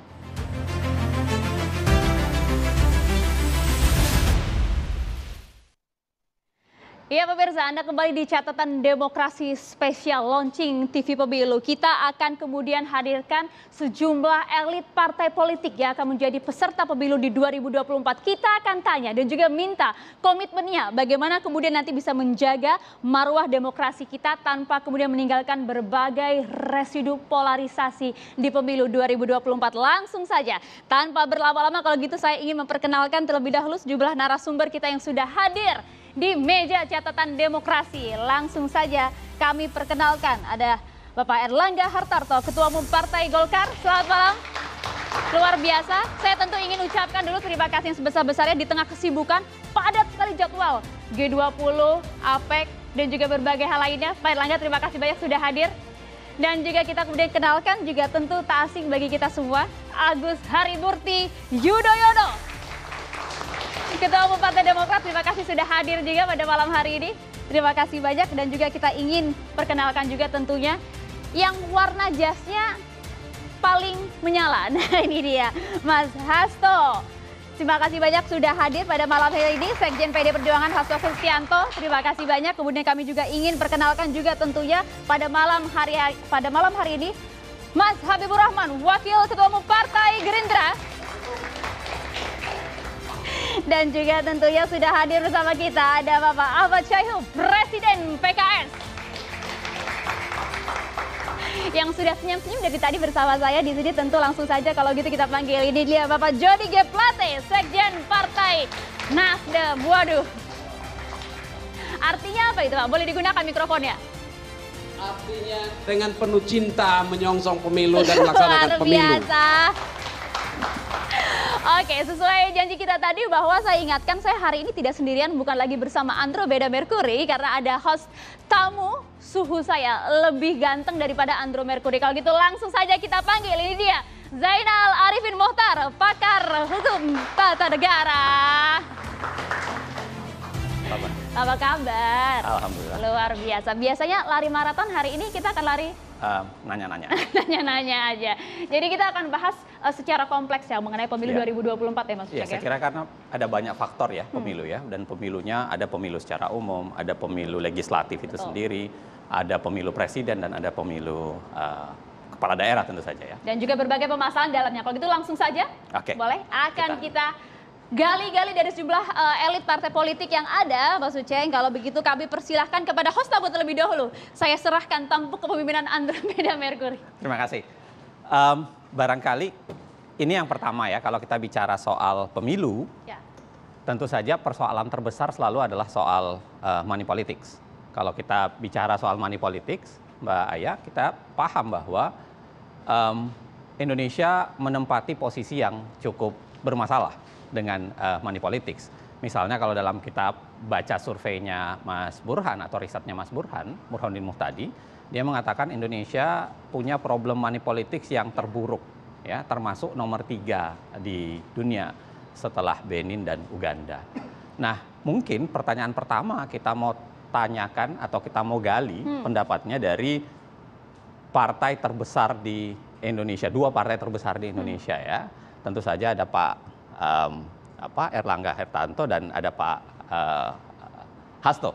Ya pemirsa, Anda kembali di catatan demokrasi spesial launching TV Pemilu. Kita akan kemudian hadirkan sejumlah elit partai politik yang akan menjadi peserta pemilu di 2024. Kita akan tanya dan juga minta komitmennya bagaimana kemudian nanti bisa menjaga marwah demokrasi kita tanpa kemudian meninggalkan berbagai residu polarisasi di pemilu 2024. Langsung saja, tanpa berlama-lama kalau gitu saya ingin memperkenalkan terlebih dahulu sejumlah narasumber kita yang sudah hadir di meja catatan demokrasi. Langsung saja kami perkenalkan ada Bapak Erlangga Hartarto, Ketua Umum Partai Golkar. Selamat malam. Luar biasa. Saya tentu ingin ucapkan dulu terima kasih yang sebesar-besarnya di tengah kesibukan padat sekali jadwal G20, APEC, dan juga berbagai hal lainnya. Pak Erlangga, terima kasih banyak sudah hadir. Dan juga kita kemudian kenalkan juga tentu tak asing bagi kita semua, Agus Harimurti Yudhoyono. Ketua Umum Partai Demokrat, terima kasih sudah hadir juga pada malam hari ini. Terima kasih banyak dan juga kita ingin perkenalkan juga tentunya yang warna jasnya paling menyala. Nah ini dia, Mas Hasto. Terima kasih banyak sudah hadir pada malam hari ini Sekjen PD Perjuangan Hasto Kristianto. Terima kasih banyak. Kemudian kami juga ingin perkenalkan juga tentunya pada malam hari pada malam hari ini Mas Habibur Rahman, Wakil Ketua Umum Partai Gerindra. Dan juga tentunya sudah hadir bersama kita ada Bapak Ahmad Syaihu, Presiden PKS. Yang sudah senyum-senyum dari tadi bersama saya di sini tentu langsung saja kalau gitu kita panggil. Ini dia Bapak Jody G. Plate, Sekjen Partai Nasdem. Waduh. Artinya apa itu Pak? Boleh digunakan mikrofonnya? Artinya dengan penuh cinta menyongsong pemilu dan melaksanakan Luar biasa. pemilu. Oke, sesuai janji kita tadi bahwa saya ingatkan saya hari ini tidak sendirian, bukan lagi bersama Andro Beda Mercury karena ada host tamu suhu saya lebih ganteng daripada Andro Mercury. Kalau gitu langsung saja kita panggil ini dia Zainal Arifin Mohtar, pakar hukum tata negara. Apa? Apa kabar? Alhamdulillah. Luar biasa. Biasanya lari maraton hari ini kita akan lari nanya-nanya. Uh, nanya-nanya aja. Jadi kita akan bahas uh, secara kompleks ya mengenai pemilu yeah. 2024 ya Mas yeah, iya, ya. Saya kira karena ada banyak faktor ya hmm. pemilu hmm. ya dan pemilunya ada pemilu secara umum, ada pemilu legislatif Betul. itu sendiri, ada pemilu presiden dan ada pemilu uh, kepala daerah tentu saja ya. Dan juga berbagai pemasalan dalamnya. Kalau gitu langsung saja. Okay. Boleh? Akan kita, kita gali-gali dari sejumlah uh, elit partai politik yang ada, Mas Uceng. Kalau begitu kami persilahkan kepada host tabut terlebih dahulu. Saya serahkan tampuk kepemimpinan Andromeda Mercury. Terima kasih. Um, barangkali ini yang pertama ya, kalau kita bicara soal pemilu, ya. tentu saja persoalan terbesar selalu adalah soal uh, money politics. Kalau kita bicara soal money politics, Mbak Aya, kita paham bahwa um, Indonesia menempati posisi yang cukup bermasalah dengan uh, money politics. Misalnya kalau dalam kita baca surveinya Mas Burhan atau risetnya Mas Burhan, Burhanuddin Muhtadi, dia mengatakan Indonesia punya problem money politics yang terburuk, ya termasuk nomor tiga di dunia setelah Benin dan Uganda. Nah, mungkin pertanyaan pertama kita mau tanyakan atau kita mau gali hmm. pendapatnya dari partai terbesar di Indonesia, dua partai terbesar di hmm. Indonesia hmm. ya. Tentu saja ada Pak um, apa Erlangga Hertanto dan ada Pak uh, Hasto.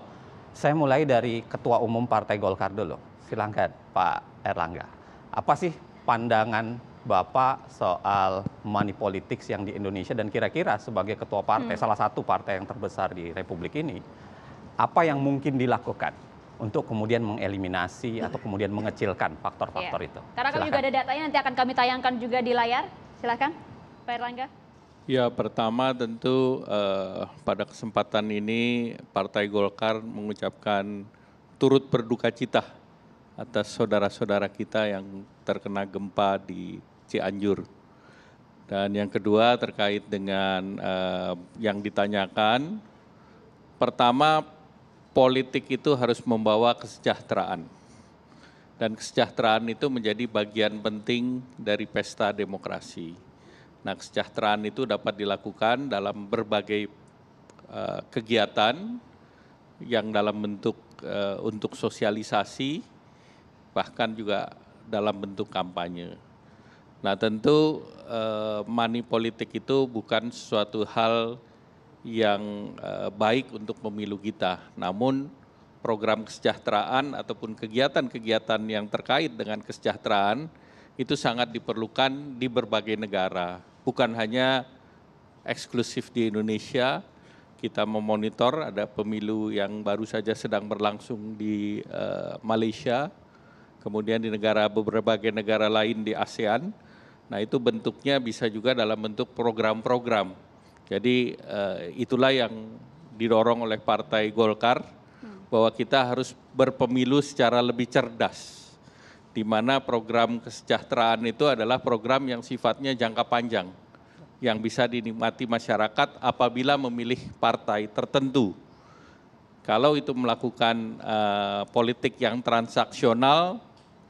Saya mulai dari Ketua Umum Partai Golkar dulu. Silahkan Pak Erlangga. Apa sih pandangan Bapak soal money politics yang di Indonesia dan kira-kira sebagai ketua partai, hmm. salah satu partai yang terbesar di Republik ini, apa yang mungkin dilakukan untuk kemudian mengeliminasi hmm. atau kemudian mengecilkan faktor-faktor iya. itu? Karena kami juga ada datanya nanti akan kami tayangkan juga di layar. Silakan, Pak Erlangga. Ya pertama tentu eh, pada kesempatan ini Partai Golkar mengucapkan turut berduka cita atas saudara-saudara kita yang terkena gempa di Cianjur. Dan yang kedua terkait dengan eh, yang ditanyakan, pertama politik itu harus membawa kesejahteraan. Dan kesejahteraan itu menjadi bagian penting dari pesta demokrasi Nah, kesejahteraan itu dapat dilakukan dalam berbagai uh, kegiatan yang dalam bentuk uh, untuk sosialisasi, bahkan juga dalam bentuk kampanye. Nah, tentu uh, money politik itu bukan sesuatu hal yang uh, baik untuk pemilu kita, namun program kesejahteraan ataupun kegiatan-kegiatan yang terkait dengan kesejahteraan itu sangat diperlukan di berbagai negara bukan hanya eksklusif di Indonesia. Kita memonitor ada pemilu yang baru saja sedang berlangsung di eh, Malaysia, kemudian di negara berbagai negara lain di ASEAN. Nah, itu bentuknya bisa juga dalam bentuk program-program. Jadi eh, itulah yang didorong oleh Partai Golkar hmm. bahwa kita harus berpemilu secara lebih cerdas di mana program kesejahteraan itu adalah program yang sifatnya jangka panjang yang bisa dinikmati masyarakat apabila memilih partai tertentu. Kalau itu melakukan uh, politik yang transaksional,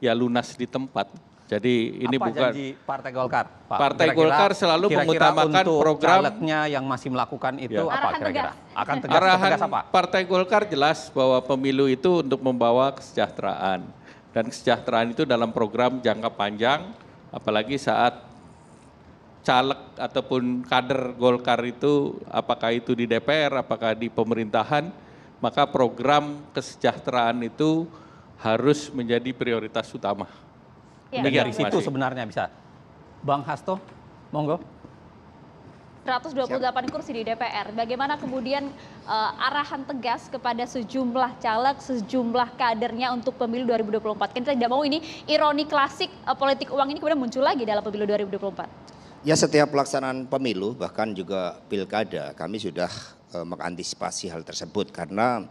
ya lunas di tempat. Jadi ini Apa bukan janji Partai Golkar. Pak? Partai kira -kira, Golkar selalu kira -kira mengutamakan untuk program yang masih melakukan itu ya. apa kira-kira? Akan tegas, Arahan Partai Golkar jelas bahwa pemilu itu untuk membawa kesejahteraan dan kesejahteraan itu dalam program jangka panjang, apalagi saat caleg ataupun kader Golkar itu apakah itu di DPR, apakah di pemerintahan, maka program kesejahteraan itu harus menjadi prioritas utama. Ya. Dari situ sebenarnya bisa. Bang Hasto, monggo. 128 kursi di DPR. Bagaimana kemudian uh, arahan tegas kepada sejumlah caleg, sejumlah kadernya untuk pemilu 2024? Kan kita tidak mau ini ironi klasik uh, politik uang ini kemudian muncul lagi dalam pemilu 2024. Ya setiap pelaksanaan pemilu bahkan juga pilkada kami sudah uh, mengantisipasi hal tersebut karena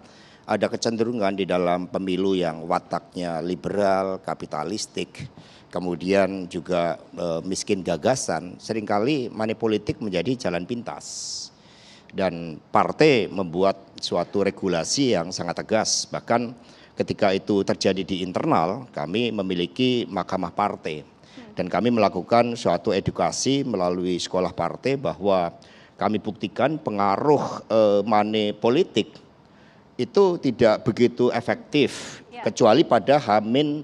ada kecenderungan di dalam pemilu yang wataknya liberal, kapitalistik, kemudian juga e, miskin gagasan, seringkali politik menjadi jalan pintas. Dan partai membuat suatu regulasi yang sangat tegas, bahkan ketika itu terjadi di internal, kami memiliki mahkamah partai. Dan kami melakukan suatu edukasi melalui sekolah partai bahwa kami buktikan pengaruh e, money politik itu tidak begitu efektif ya. kecuali pada Hamin 3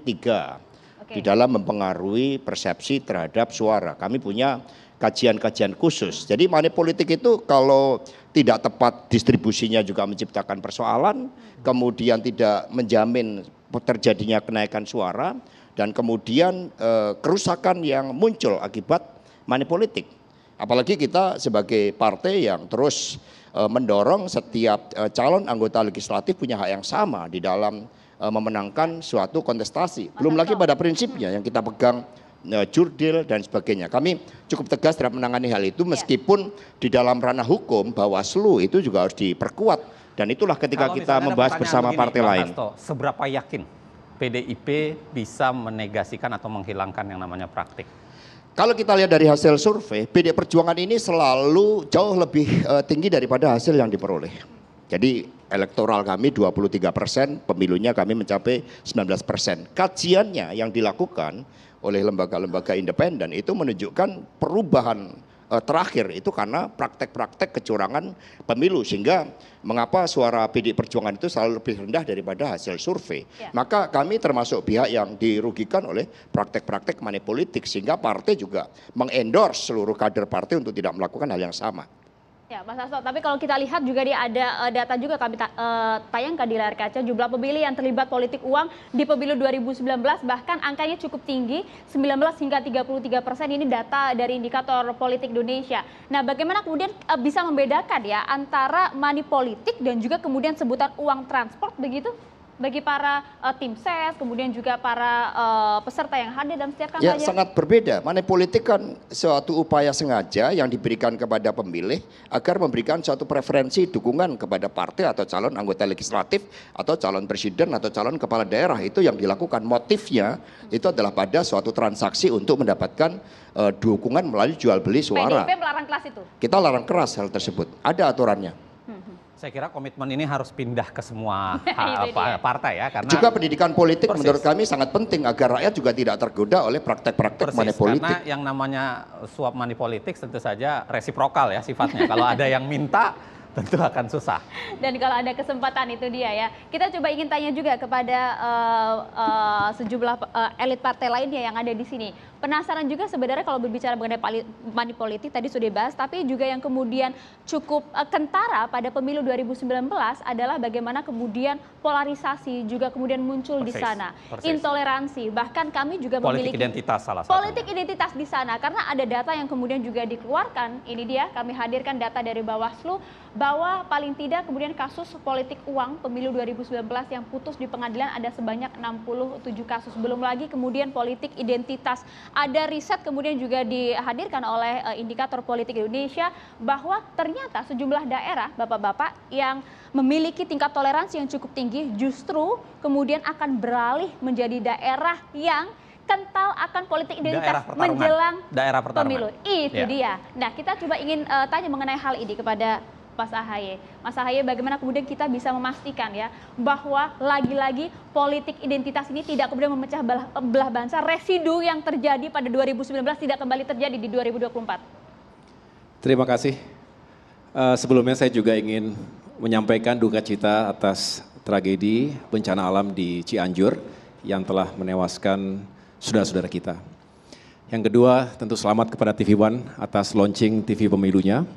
okay. di dalam mempengaruhi persepsi terhadap suara. Kami punya kajian-kajian khusus. Jadi money politik itu kalau tidak tepat distribusinya juga menciptakan persoalan, kemudian tidak menjamin terjadinya kenaikan suara dan kemudian eh, kerusakan yang muncul akibat money politik. Apalagi kita sebagai partai yang terus Eh, mendorong setiap eh, calon anggota legislatif punya hak yang sama di dalam eh, memenangkan suatu kontestasi. Belum lagi pada prinsipnya yang kita pegang jurdil dan sebagainya. Kami cukup tegas dalam menangani hal itu ya. meskipun di dalam ranah hukum Bawaslu itu juga harus diperkuat dan itulah ketika Kalau kita membahas bersama begini, partai Pak lain. Hasto, seberapa yakin PDIP bisa menegasikan atau menghilangkan yang namanya praktik? Kalau kita lihat dari hasil survei, PD Perjuangan ini selalu jauh lebih uh, tinggi daripada hasil yang diperoleh. Jadi elektoral kami 23 persen, pemilunya kami mencapai 19 persen. Kajiannya yang dilakukan oleh lembaga-lembaga independen itu menunjukkan perubahan eh, terakhir itu karena praktek-praktek kecurangan pemilu sehingga mengapa suara PD Perjuangan itu selalu lebih rendah daripada hasil survei. Ya. Maka kami termasuk pihak yang dirugikan oleh praktek-praktek manipolitik sehingga partai juga mengendorse seluruh kader partai untuk tidak melakukan hal yang sama. Ya, Mas Asto. tapi kalau kita lihat juga dia ada uh, data juga kami ta uh, tayangkan di layar kaca jumlah pemilih yang terlibat politik uang di pemilu 2019 bahkan angkanya cukup tinggi 19 hingga 33 persen ini data dari indikator politik Indonesia. Nah, bagaimana kemudian uh, bisa membedakan ya antara money politik dan juga kemudian sebutan uang transport begitu? bagi para uh, tim ses, kemudian juga para uh, peserta yang hadir dalam setiap ya, kampanye? Ya sangat berbeda. Mana politik kan suatu upaya sengaja yang diberikan kepada pemilih agar memberikan suatu preferensi dukungan kepada partai atau calon anggota legislatif atau calon presiden atau calon kepala daerah itu yang dilakukan motifnya itu adalah pada suatu transaksi untuk mendapatkan uh, dukungan melalui jual beli suara. PDIP melarang kelas itu. Kita larang keras hal tersebut. Ada aturannya. Saya kira komitmen ini harus pindah ke semua partai ya karena juga pendidikan politik persis. menurut kami sangat penting agar rakyat juga tidak tergoda oleh praktek-praktek money politik. Karena yang namanya suap money politik tentu saja resiprokal ya sifatnya. Kalau ada yang minta tentu akan susah. Dan kalau ada kesempatan itu dia ya. Kita coba ingin tanya juga kepada uh, uh, sejumlah uh, elit partai lainnya yang ada di sini penasaran juga sebenarnya kalau berbicara mengenai money politik tadi sudah dibahas, tapi juga yang kemudian cukup eh, kentara pada pemilu 2019 adalah bagaimana kemudian polarisasi juga kemudian muncul persis, di sana, persis. intoleransi, bahkan kami juga politik memiliki identitas salah satu. politik identitas di sana karena ada data yang kemudian juga dikeluarkan, ini dia kami hadirkan data dari Bawaslu bahwa paling tidak kemudian kasus politik uang pemilu 2019 yang putus di pengadilan ada sebanyak 67 kasus, belum lagi kemudian politik identitas ada riset kemudian juga dihadirkan oleh eh, indikator politik Indonesia bahwa ternyata sejumlah daerah Bapak-bapak yang memiliki tingkat toleransi yang cukup tinggi justru kemudian akan beralih menjadi daerah yang kental akan politik identitas menjelang pemilu. Itu iya. dia. Nah, kita coba ingin eh, tanya mengenai hal ini kepada Mas Ahaye. Mas Ahaye, bagaimana kemudian kita bisa memastikan ya bahwa lagi-lagi politik identitas ini tidak kemudian memecah belah, belah bangsa, residu yang terjadi pada 2019 tidak kembali terjadi di 2024. Terima kasih. Uh, sebelumnya saya juga ingin menyampaikan duka cita atas tragedi bencana alam di Cianjur yang telah menewaskan saudara-saudara kita. Yang kedua, tentu selamat kepada TV One atas launching TV Pemilunya.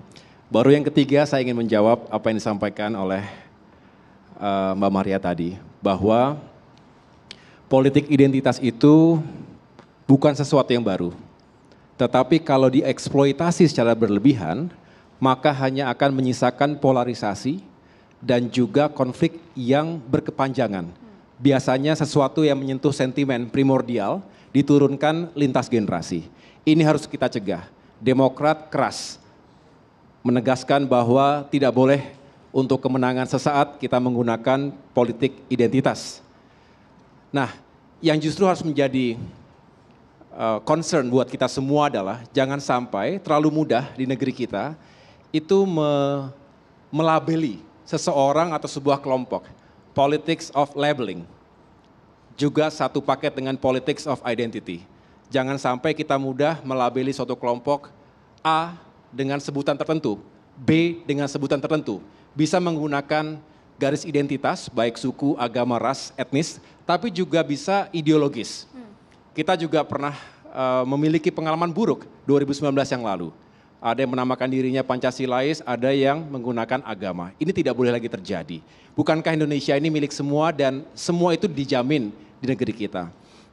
Baru yang ketiga saya ingin menjawab apa yang disampaikan oleh uh, Mbak Maria tadi bahwa politik identitas itu bukan sesuatu yang baru. Tetapi kalau dieksploitasi secara berlebihan, maka hanya akan menyisakan polarisasi dan juga konflik yang berkepanjangan. Biasanya sesuatu yang menyentuh sentimen primordial diturunkan lintas generasi. Ini harus kita cegah. Demokrat keras, menegaskan bahwa tidak boleh untuk kemenangan sesaat kita menggunakan politik identitas. Nah, yang justru harus menjadi uh, concern buat kita semua adalah jangan sampai terlalu mudah di negeri kita itu me melabeli seseorang atau sebuah kelompok. Politics of labeling. Juga satu paket dengan politics of identity. Jangan sampai kita mudah melabeli suatu kelompok A dengan sebutan tertentu, B dengan sebutan tertentu, bisa menggunakan garis identitas baik suku, agama, ras, etnis, tapi juga bisa ideologis. Hmm. Kita juga pernah uh, memiliki pengalaman buruk 2019 yang lalu. Ada yang menamakan dirinya Pancasilais, ada yang menggunakan agama. Ini tidak boleh lagi terjadi. Bukankah Indonesia ini milik semua dan semua itu dijamin di negeri kita?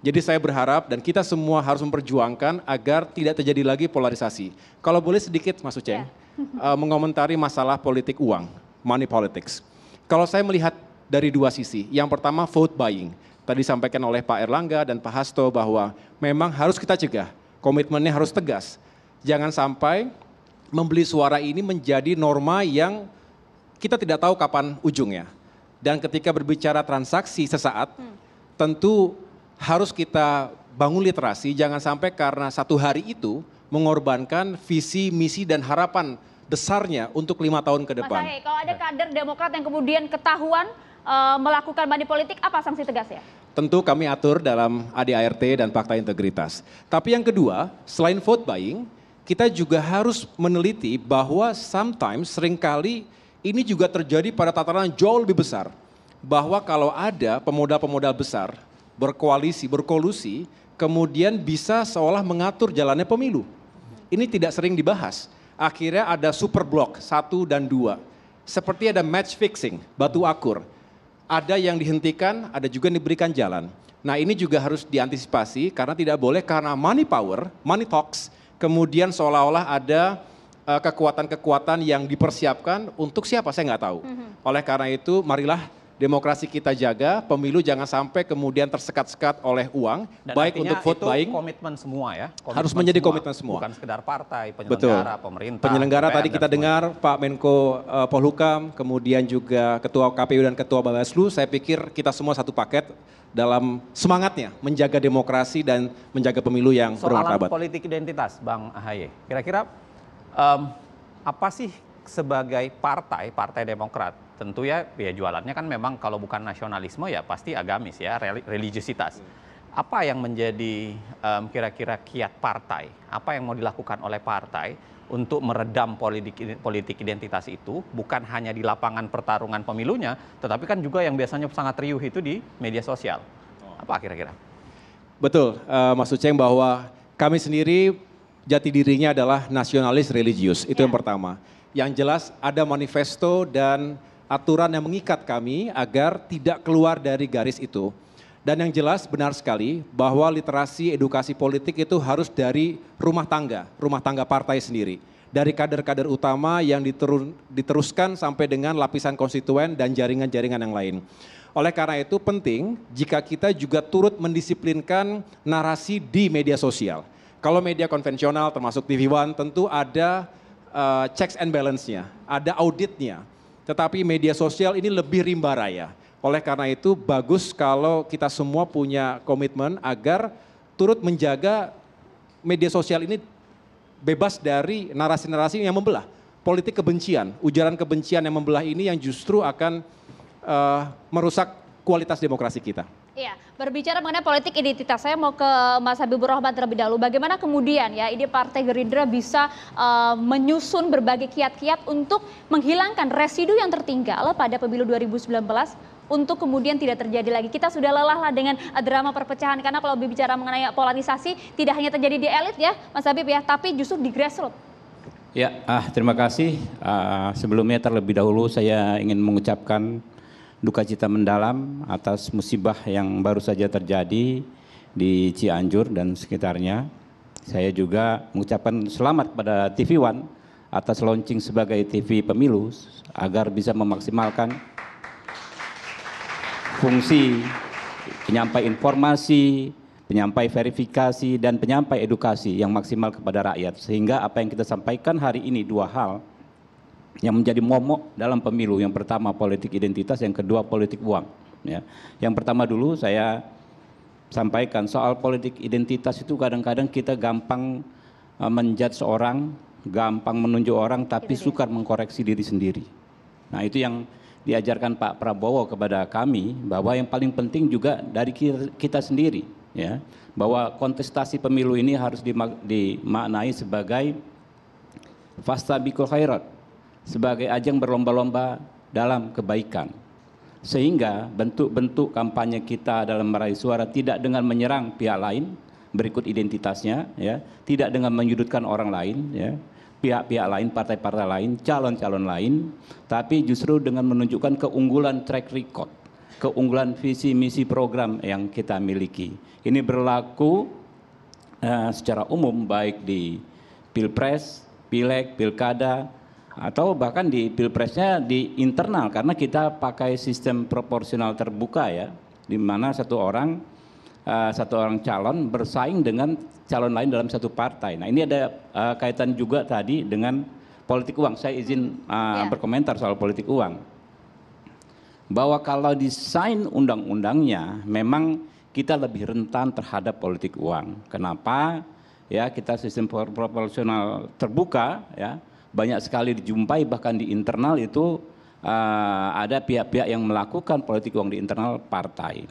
Jadi saya berharap dan kita semua harus memperjuangkan agar tidak terjadi lagi polarisasi. Kalau boleh sedikit Mas Uceng, yeah. Iya. uh, mengomentari masalah politik uang, money politics. Kalau saya melihat dari dua sisi, yang pertama vote buying. Tadi disampaikan oleh Pak Erlangga dan Pak Hasto bahwa memang harus kita cegah, komitmennya harus tegas. Jangan sampai membeli suara ini menjadi norma yang kita tidak tahu kapan ujungnya. Dan ketika berbicara transaksi sesaat, hmm. tentu harus kita bangun literasi, jangan sampai karena satu hari itu mengorbankan visi, misi, dan harapan besarnya untuk lima tahun ke depan. Mas Ahe, kalau ada nah. kader Demokrat yang kemudian ketahuan e, melakukan money politik, apa sanksi tegasnya? Tentu kami atur dalam ADART dan Fakta Integritas. Tapi yang kedua, selain vote buying, kita juga harus meneliti bahwa sometimes seringkali ini juga terjadi pada tataran jauh lebih besar. Bahwa kalau ada pemodal-pemodal besar berkoalisi, berkolusi, kemudian bisa seolah mengatur jalannya pemilu. Ini tidak sering dibahas. Akhirnya ada super blok satu dan dua. Seperti ada match fixing, batu akur. Ada yang dihentikan, ada juga yang diberikan jalan. Nah ini juga harus diantisipasi karena tidak boleh karena money power, money talks, kemudian seolah-olah ada eh, kekuatan-kekuatan yang dipersiapkan untuk siapa saya nggak tahu. Mm-hmm. Oleh karena itu marilah demokrasi kita jaga, pemilu jangan sampai kemudian tersekat-sekat oleh uang, Dan baik untuk vote itu buying. komitmen semua ya. Komitmen harus menjadi semua, komitmen semua. Bukan sekedar partai, penyelenggara, Betul. pemerintah. Penyelenggara tadi kita dengar Pak Menko uh, eh, Polhukam, kemudian juga Ketua KPU dan Ketua Bawaslu, saya pikir kita semua satu paket dalam semangatnya menjaga demokrasi dan menjaga pemilu yang Soalan bermartabat. politik identitas Bang Ahaye, kira-kira um, apa sih sebagai partai, partai Demokrat, tentu ya, ya jualannya kan memang kalau bukan nasionalisme ya pasti agamis ya, religiusitas. Iya. Apa yang menjadi kira kira-kira kiat partai? Apa yang mau dilakukan oleh partai untuk meredam politik, politik identitas itu? Bukan hanya di lapangan pertarungan pemilunya, tetapi kan juga yang biasanya sangat riuh itu di media sosial. Oh. Apa kira-kira? Betul, uh, Mas Uceng bahwa kami sendiri jati dirinya adalah nasionalis religius. Itu yeah. yang pertama. Yang jelas ada manifesto dan aturan yang mengikat kami agar tidak keluar dari garis itu. Dan yang jelas benar sekali bahwa literasi edukasi politik itu harus dari rumah tangga, rumah tangga partai sendiri. Dari kader-kader utama yang diteruskan sampai dengan lapisan konstituen dan jaringan-jaringan yang lain. Oleh karena itu penting jika kita juga turut mendisiplinkan narasi di media sosial. Kalau media konvensional termasuk TV One tentu ada uh, checks and balance-nya, ada auditnya. Tetapi media sosial ini lebih rimba raya. Oleh karena itu bagus kalau kita semua punya komitmen agar turut menjaga media sosial ini bebas dari narasi-narasi yang membelah. Politik kebencian, ujaran kebencian yang membelah ini yang justru akan uh, merusak kualitas demokrasi kita. Ya, berbicara mengenai politik identitas, saya mau ke Mas Habibur Rahman terlebih dahulu. Bagaimana kemudian ya ini Partai Gerindra bisa uh, menyusun berbagai kiat-kiat untuk menghilangkan residu yang tertinggal pada pemilu 2019 untuk kemudian tidak terjadi lagi. Kita sudah lelah lah dengan drama perpecahan karena kalau berbicara mengenai polarisasi tidak hanya terjadi di elit ya, Mas Habib ya, tapi justru di grassroots. Ya, ah, terima kasih. Ah, sebelumnya terlebih dahulu saya ingin mengucapkan duka cita mendalam atas musibah yang baru saja terjadi di Cianjur dan sekitarnya. Saya juga mengucapkan selamat kepada TV One atas launching sebagai TV pemilu agar bisa memaksimalkan fungsi penyampai informasi, penyampai verifikasi dan penyampai edukasi yang maksimal kepada rakyat sehingga apa yang kita sampaikan hari ini dua hal yang menjadi momok dalam pemilu. Yang pertama politik identitas, yang kedua politik uang. Ya. Yang pertama dulu saya sampaikan soal politik identitas itu kadang-kadang kita gampang eh, menjat orang gampang menunjuk orang, tapi iya, iya. sukar mengkoreksi diri sendiri. Nah itu yang diajarkan Pak Prabowo kepada kami bahwa yang paling penting juga dari kita sendiri ya bahwa kontestasi pemilu ini harus dimaknai sebagai fasta bikul khairat sebagai ajang berlomba-lomba dalam kebaikan. Sehingga bentuk-bentuk kampanye kita dalam meraih suara tidak dengan menyerang pihak lain berikut identitasnya ya, tidak dengan menyudutkan orang lain ya, pihak-pihak lain, partai-partai lain, calon-calon lain, tapi justru dengan menunjukkan keunggulan track record, keunggulan visi misi program yang kita miliki. Ini berlaku uh, secara umum baik di Pilpres, Pileg, Pilkada, atau bahkan di pilpresnya di internal karena kita pakai sistem proporsional terbuka ya di mana satu orang uh, satu orang calon bersaing dengan calon lain dalam satu partai. Nah ini ada uh, kaitan juga tadi dengan politik uang. Saya izin uh, ya. berkomentar soal politik uang bahwa kalau desain undang-undangnya memang kita lebih rentan terhadap politik uang. Kenapa? Ya kita sistem proporsional terbuka ya banyak sekali dijumpai bahkan di internal itu uh, ada pihak-pihak yang melakukan politik uang di internal partai.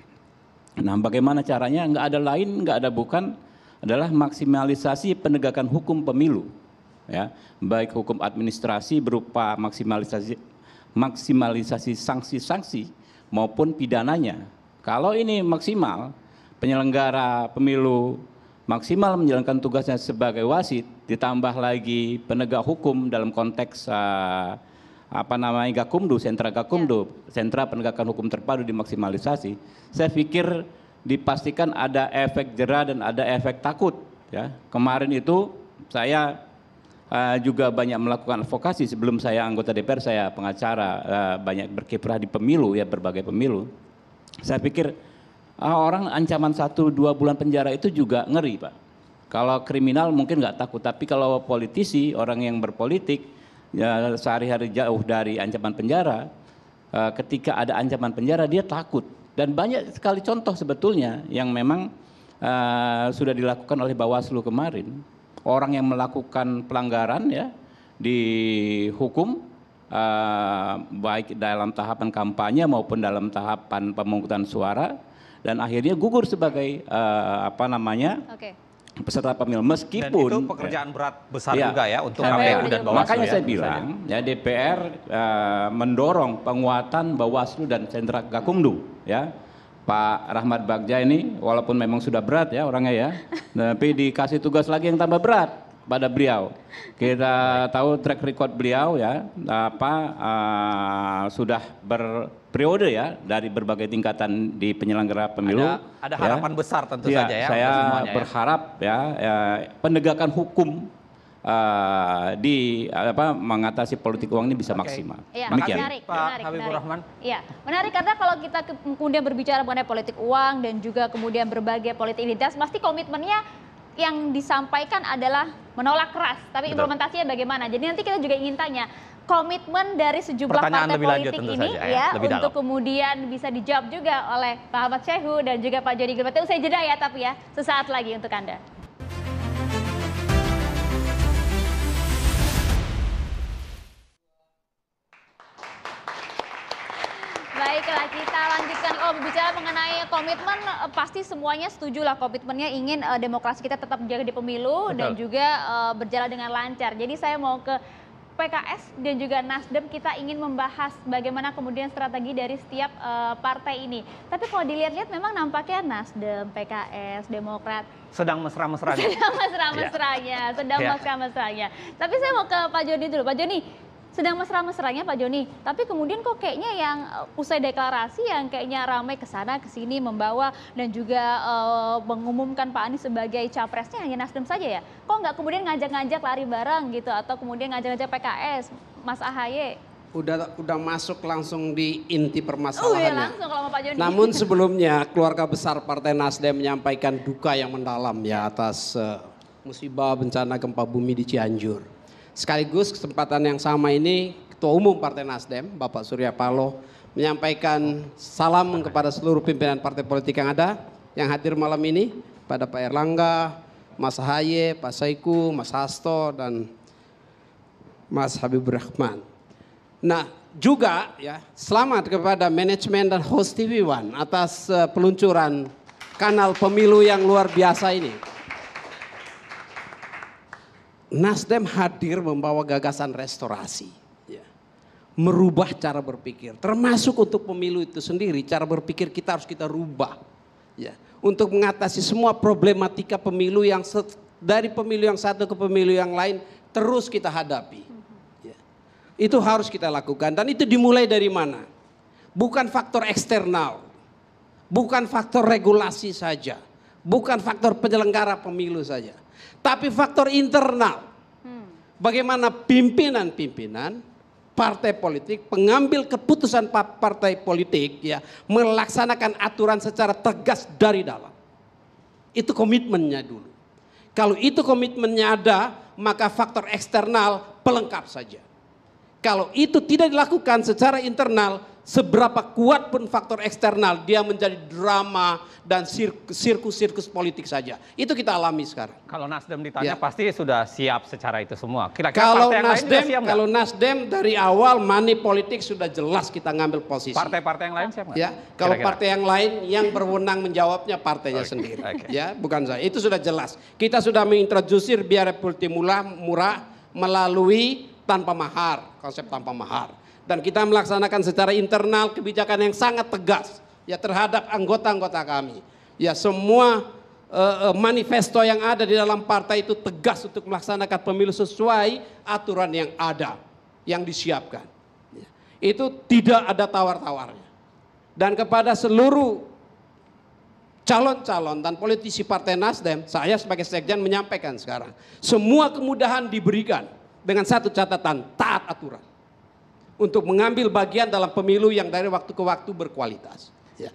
Nah, bagaimana caranya? Enggak ada lain, enggak ada bukan adalah maksimalisasi penegakan hukum pemilu. Ya, baik hukum administrasi berupa maksimalisasi maksimalisasi sanksi-sanksi maupun pidananya. Kalau ini maksimal penyelenggara pemilu maksimal menjalankan tugasnya sebagai wasit ditambah lagi penegak hukum dalam konteks uh, apa namanya gakumdu sentra gakumdu ya. sentra penegakan hukum terpadu dimaksimalisasi saya pikir dipastikan ada efek jerah dan ada efek takut ya kemarin itu saya uh, juga banyak melakukan advokasi sebelum saya anggota DPR saya pengacara uh, banyak berkiprah di pemilu ya berbagai pemilu saya pikir Ah, orang ancaman satu dua bulan penjara itu juga ngeri pak. Kalau kriminal mungkin nggak takut, tapi kalau politisi orang yang berpolitik ya, sehari-hari jauh dari ancaman penjara, eh, ketika ada ancaman penjara dia takut. Dan banyak sekali contoh sebetulnya yang memang uh, sudah dilakukan oleh Bawaslu kemarin. Orang yang melakukan pelanggaran ya di hukum Uh, baik dalam tahapan kampanye maupun dalam tahapan pemungutan suara dan akhirnya gugur sebagai uh, apa namanya okay. peserta pemilu meskipun dan itu pekerjaan ya, berat besar ya, juga ya untuk KPU dan Bawaslu makanya ya, saya bilang ya DPR uh, mendorong penguatan Bawaslu dan sentra Gakumdu ya Pak Rahmat Bagja ini walaupun memang sudah berat ya orangnya ya tapi dikasih tugas lagi yang tambah berat pada beliau. Kita tahu track record beliau ya, apa uh, sudah berperiode ya dari berbagai tingkatan di penyelenggara pemilu. Ada, ada ya. harapan ya. besar tentu ya, saja ya. Saya ya. berharap ya. Ya, ya penegakan hukum uh, di apa mengatasi politik uang ini bisa okay. maksimal. Ya, Menarik, Pak menarik, Habibur Rahman. Iya, menarik karena kalau kita kemudian berbicara mengenai politik uang dan juga kemudian berbagai politik identitas, pasti komitmennya yang disampaikan adalah menolak keras, tapi implementasinya bagaimana? Jadi nanti kita juga ingin tanya komitmen dari sejumlah partai politik ini saja, ya, ya untuk dalam. kemudian bisa dijawab juga oleh Pak Ahmad Syehu dan juga Pak Jody Gilbert. saya jeda ya tapi ya, sesaat lagi untuk Anda. Baiklah kita lanjutkan kalau oh, bicara mengenai komitmen eh, pasti semuanya setuju lah komitmennya ingin uh, demokrasi kita tetap jaga di pemilu Betul. dan juga uh, berjalan dengan lancar. Jadi saya mau ke PKS dan juga Nasdem kita ingin membahas bagaimana kemudian strategi dari setiap uh, partai ini. Tapi kalau dilihat-lihat memang nampaknya Nasdem, PKS, Demokrat sedang mesra-mesranya. Sedang mesra-mesranya, yeah. sedang yeah. mesra-mesranya. Tapi saya mau ke Pak Joni dulu. Pak Joni, sedang mesra-mesranya Pak Joni. Tapi kemudian kok kayaknya yang eh, usai deklarasi yang kayaknya ramai ke sana ke sini membawa dan juga uh, mengumumkan Pak Anies sebagai capresnya hanya Nasdem saja ya. Kok nggak kemudian ngajak-ngajak lari bareng gitu atau kemudian ngajak-ngajak PKS, Mas Ahaye? Udah udah masuk langsung di inti permasalahannya. Oh, iya langsung kalau Pak Joni. Namun sebelumnya keluarga besar Partai Nasdem menyampaikan duka yang mendalam ya atas uh, musibah bencana gempa bumi di Cianjur. Sekaligus kesempatan yang sama ini Ketua Umum Partai Nasdem, Bapak Surya Paloh, menyampaikan salam kepada seluruh pimpinan partai politik yang ada, yang hadir malam ini, pada Pak Erlangga, Mas Haye, Pak Saiku, Mas Hasto, dan Mas Habibur Rahman. Nah, juga ya selamat kepada manajemen dan host TV One atas eh, peluncuran kanal pemilu yang luar biasa ini. Nasdem hadir membawa gagasan restorasi. Ya. Merubah cara berpikir. Termasuk untuk pemilu itu sendiri. Cara berpikir kita harus kita rubah. Ya. Untuk mengatasi semua problematika pemilu yang dari pemilu yang satu ke pemilu yang lain terus kita hadapi. Ya. Itu harus kita lakukan. Dan itu dimulai dari mana? Bukan faktor eksternal. Bukan faktor regulasi saja. Bukan faktor penyelenggara pemilu saja tapi faktor internal. Hmm. Bagaimana pimpinan-pimpinan partai politik, pengambil keputusan partai politik ya, melaksanakan aturan secara tegas dari dalam. Itu komitmennya dulu. Kalau itu komitmennya ada, maka faktor eksternal pelengkap saja. Kalau itu tidak dilakukan secara internal, seberapa kuat pun faktor eksternal, dia menjadi drama dan sirkus-sirkus politik saja. Itu kita alami sekarang. Kalau Nasdem ditanya ya. pasti sudah siap secara itu semua. Kira-kira kalau Nasdem, siap kalau Nasdem dari awal money politik sudah jelas kita ngambil posisi. Partai-partai yang lain siap nggak? Ya, kalau Kira-kira. partai yang lain yang berwenang menjawabnya partainya okay. sendiri. Okay. Ya, bukan saya. Itu sudah jelas. Kita sudah mengintrodusir biar politik murah melalui tanpa mahar konsep tanpa mahar. Dan kita melaksanakan secara internal kebijakan yang sangat tegas ya terhadap anggota-anggota kami. Ya semua uh, manifesto yang ada di dalam partai itu tegas untuk melaksanakan pemilu sesuai aturan yang ada, yang disiapkan. Ya. Itu tidak ada tawar-tawarnya. Dan kepada seluruh calon-calon dan politisi Partai Nasdem, saya sebagai sekjen menyampaikan sekarang, semua kemudahan diberikan dengan satu catatan, taat aturan. Untuk mengambil bagian dalam pemilu yang dari waktu ke waktu berkualitas. Ya.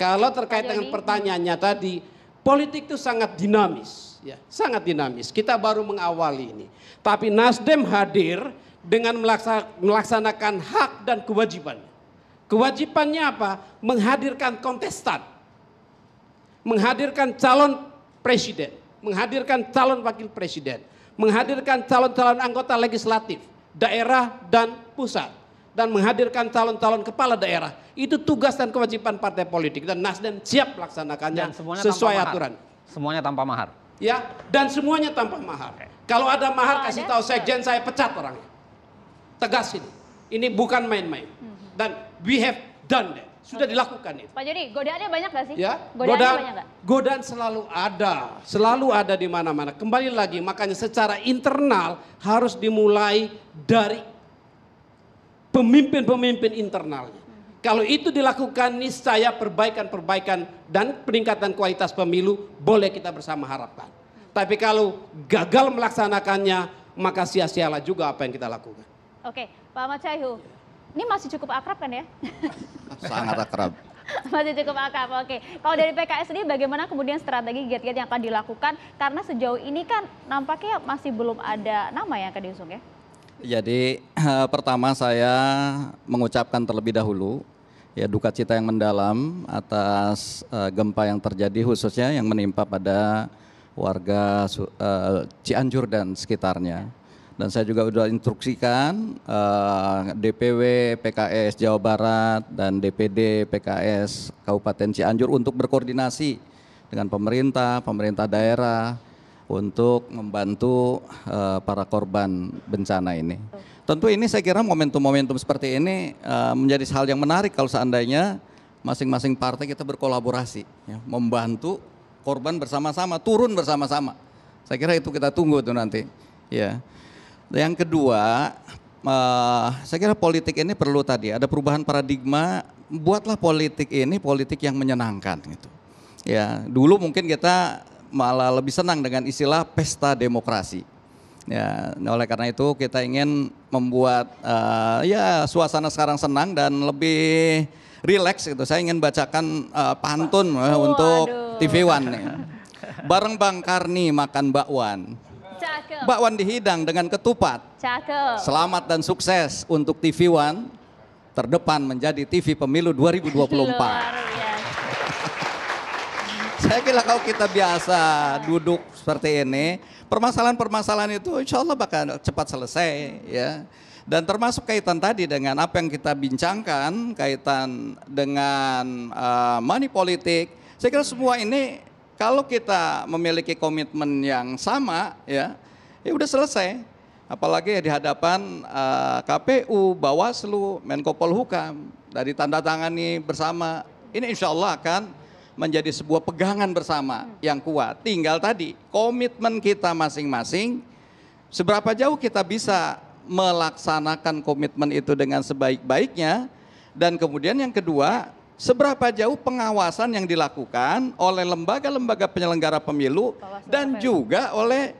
Kalau terkait dengan pertanyaannya tadi, politik itu sangat dinamis. Ya, sangat dinamis. Kita baru mengawali ini. Tapi Nasdem hadir dengan melaksanakan hak dan kewajibannya. Kewajibannya apa? Menghadirkan kontestan. Menghadirkan calon presiden. Menghadirkan calon wakil presiden menghadirkan calon-calon anggota legislatif daerah dan pusat dan menghadirkan calon-calon kepala daerah itu tugas dan kewajiban partai politik dan Nasdem siap melaksanakannya sesuai aturan. Semuanya tanpa mahar. Ya, dan semuanya tanpa mahar. Kalau ada mahar oh, kasih tahu ya. sekjen saya pecat orangnya. Tegas ini. Ini bukan main-main. Hmm. Dan we have done that. Sudah okay. dilakukan itu. Pak Jody, godaannya banyak gak sih? Ya, godaannya godaan, banyak gak? Godaan selalu ada, selalu ada di mana-mana. Kembali lagi, makanya secara internal harus dimulai dari pemimpin-pemimpin internalnya. Kalau itu dilakukan, niscaya perbaikan-perbaikan dan peningkatan kualitas pemilu boleh kita bersama harapkan. Tapi kalau gagal melaksanakannya, maka sia-sialah juga apa yang kita lakukan. Oke, Pak Ahmad Syaihu, ya. Ini masih cukup akrab kan ya? Sangat akrab. Masih cukup akrab, oke. Kalau dari PKS ini bagaimana kemudian strategi giat-giat yang akan dilakukan? Karena sejauh ini kan nampaknya masih belum ada nama yang akan diusung ya? Jadi pertama saya mengucapkan terlebih dahulu ya duka cita yang mendalam atas uh, gempa yang terjadi khususnya yang menimpa pada warga uh, Cianjur dan sekitarnya. Ya. Dan saya juga sudah instruksikan uh, eh, DPW PKS Jawa Barat dan DPD PKS Kabupaten Cianjur untuk berkoordinasi dengan pemerintah, pemerintah daerah untuk membantu uh, para korban bencana ini. Tentu ini saya kira momentum-momentum seperti ini uh, menjadi hal yang menarik kalau seandainya masing-masing partai kita berkolaborasi, ya, membantu korban bersama-sama, turun bersama-sama. Saya kira itu kita tunggu tuh nanti. Ya. Yang kedua, uh, saya kira politik ini perlu tadi ada perubahan paradigma. Buatlah politik ini politik yang menyenangkan gitu. Ya, dulu mungkin kita malah lebih senang dengan istilah pesta demokrasi. Ya, nah, oleh karena itu kita ingin membuat uh, ya suasana sekarang senang dan lebih relax gitu. Saya ingin bacakan uh, pantun oh, untuk TV One Ya. Bareng Bang Karni makan bakwan. Cakep. Bakwan dihidang dengan ketupat. Cakep. Selamat dan sukses untuk TV One terdepan menjadi TV Pemilu 2024. Saya kira kalau kita biasa duduk seperti ini, permasalahan-permasalahan itu insya Allah bakal cepat selesai ya. Dan termasuk kaitan tadi dengan apa yang kita bincangkan, kaitan dengan uh, money politik, saya kira semua ini kalau kita memiliki komitmen yang sama ya ya udah selesai. Apalagi ya di hadapan uh, eh, KPU, Bawaslu, Menko Polhukam, dari tanda tangan ini bersama, ini insya Allah akan menjadi sebuah pegangan bersama yang kuat. Tinggal tadi komitmen kita masing-masing, seberapa jauh kita bisa melaksanakan komitmen itu dengan sebaik-baiknya, dan kemudian yang kedua, seberapa jauh pengawasan yang dilakukan oleh lembaga-lembaga penyelenggara pemilu dan juga oleh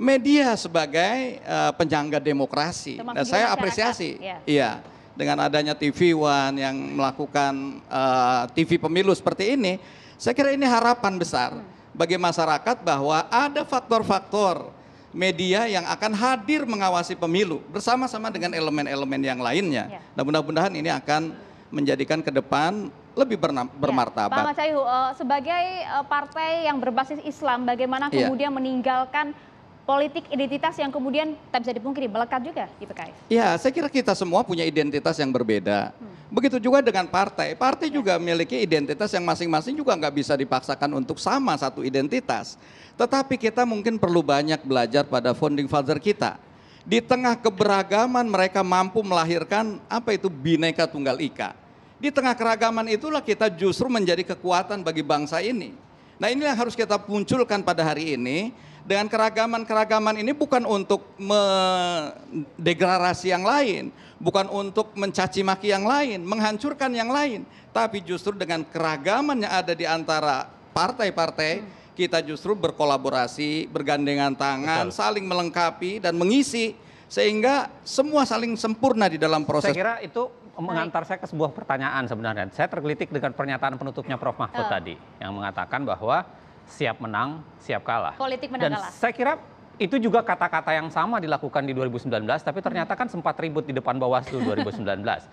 media sebagai uh, eh, penjaga demokrasi. Termasuk Dan saya apresiasi. Ya. Iya. Dengan adanya TV One yang melakukan uh, eh, TV pemilu seperti ini, saya kira ini harapan besar hmm. bagi masyarakat bahwa ada faktor-faktor media yang akan hadir mengawasi pemilu bersama-sama dengan elemen-elemen yang lainnya. Ya. Nah, mudah-mudahan ini akan menjadikan ke depan lebih iya. bermartabat. Ya, Pak Mas eh, sebagai partai yang berbasis Islam, bagaimana iya. kemudian ya. meninggalkan politik identitas yang kemudian tak bisa dipungkiri melekat juga di PKS? Ya, saya kira kita semua punya identitas yang berbeda. Hmm. Begitu juga dengan partai. Partai ya. juga memiliki identitas yang masing-masing juga nggak bisa dipaksakan untuk sama satu identitas. Tetapi kita mungkin perlu banyak belajar pada founding father kita. Di tengah keberagaman mereka mampu melahirkan apa itu bineka tunggal ika. Di tengah keragaman itulah kita justru menjadi kekuatan bagi bangsa ini. Nah inilah yang harus kita munculkan pada hari ini dengan keragaman-keragaman ini bukan untuk mendegradasi yang lain, bukan untuk mencaci maki yang lain, menghancurkan yang lain, tapi justru dengan keragaman yang ada di antara partai-partai hmm. kita justru berkolaborasi, bergandengan tangan, Betul. saling melengkapi dan mengisi sehingga semua saling sempurna di dalam proses. Saya kira itu mengantar saya ke sebuah pertanyaan sebenarnya. Saya tergelitik dengan pernyataan penutupnya Prof Mahfud uh. tadi yang mengatakan bahwa siap menang, siap kalah. Politik menang Dan kalah. Saya kira itu juga kata-kata yang sama dilakukan di 2019, tapi ternyata kan sempat ribut di depan Bawaslu 2019.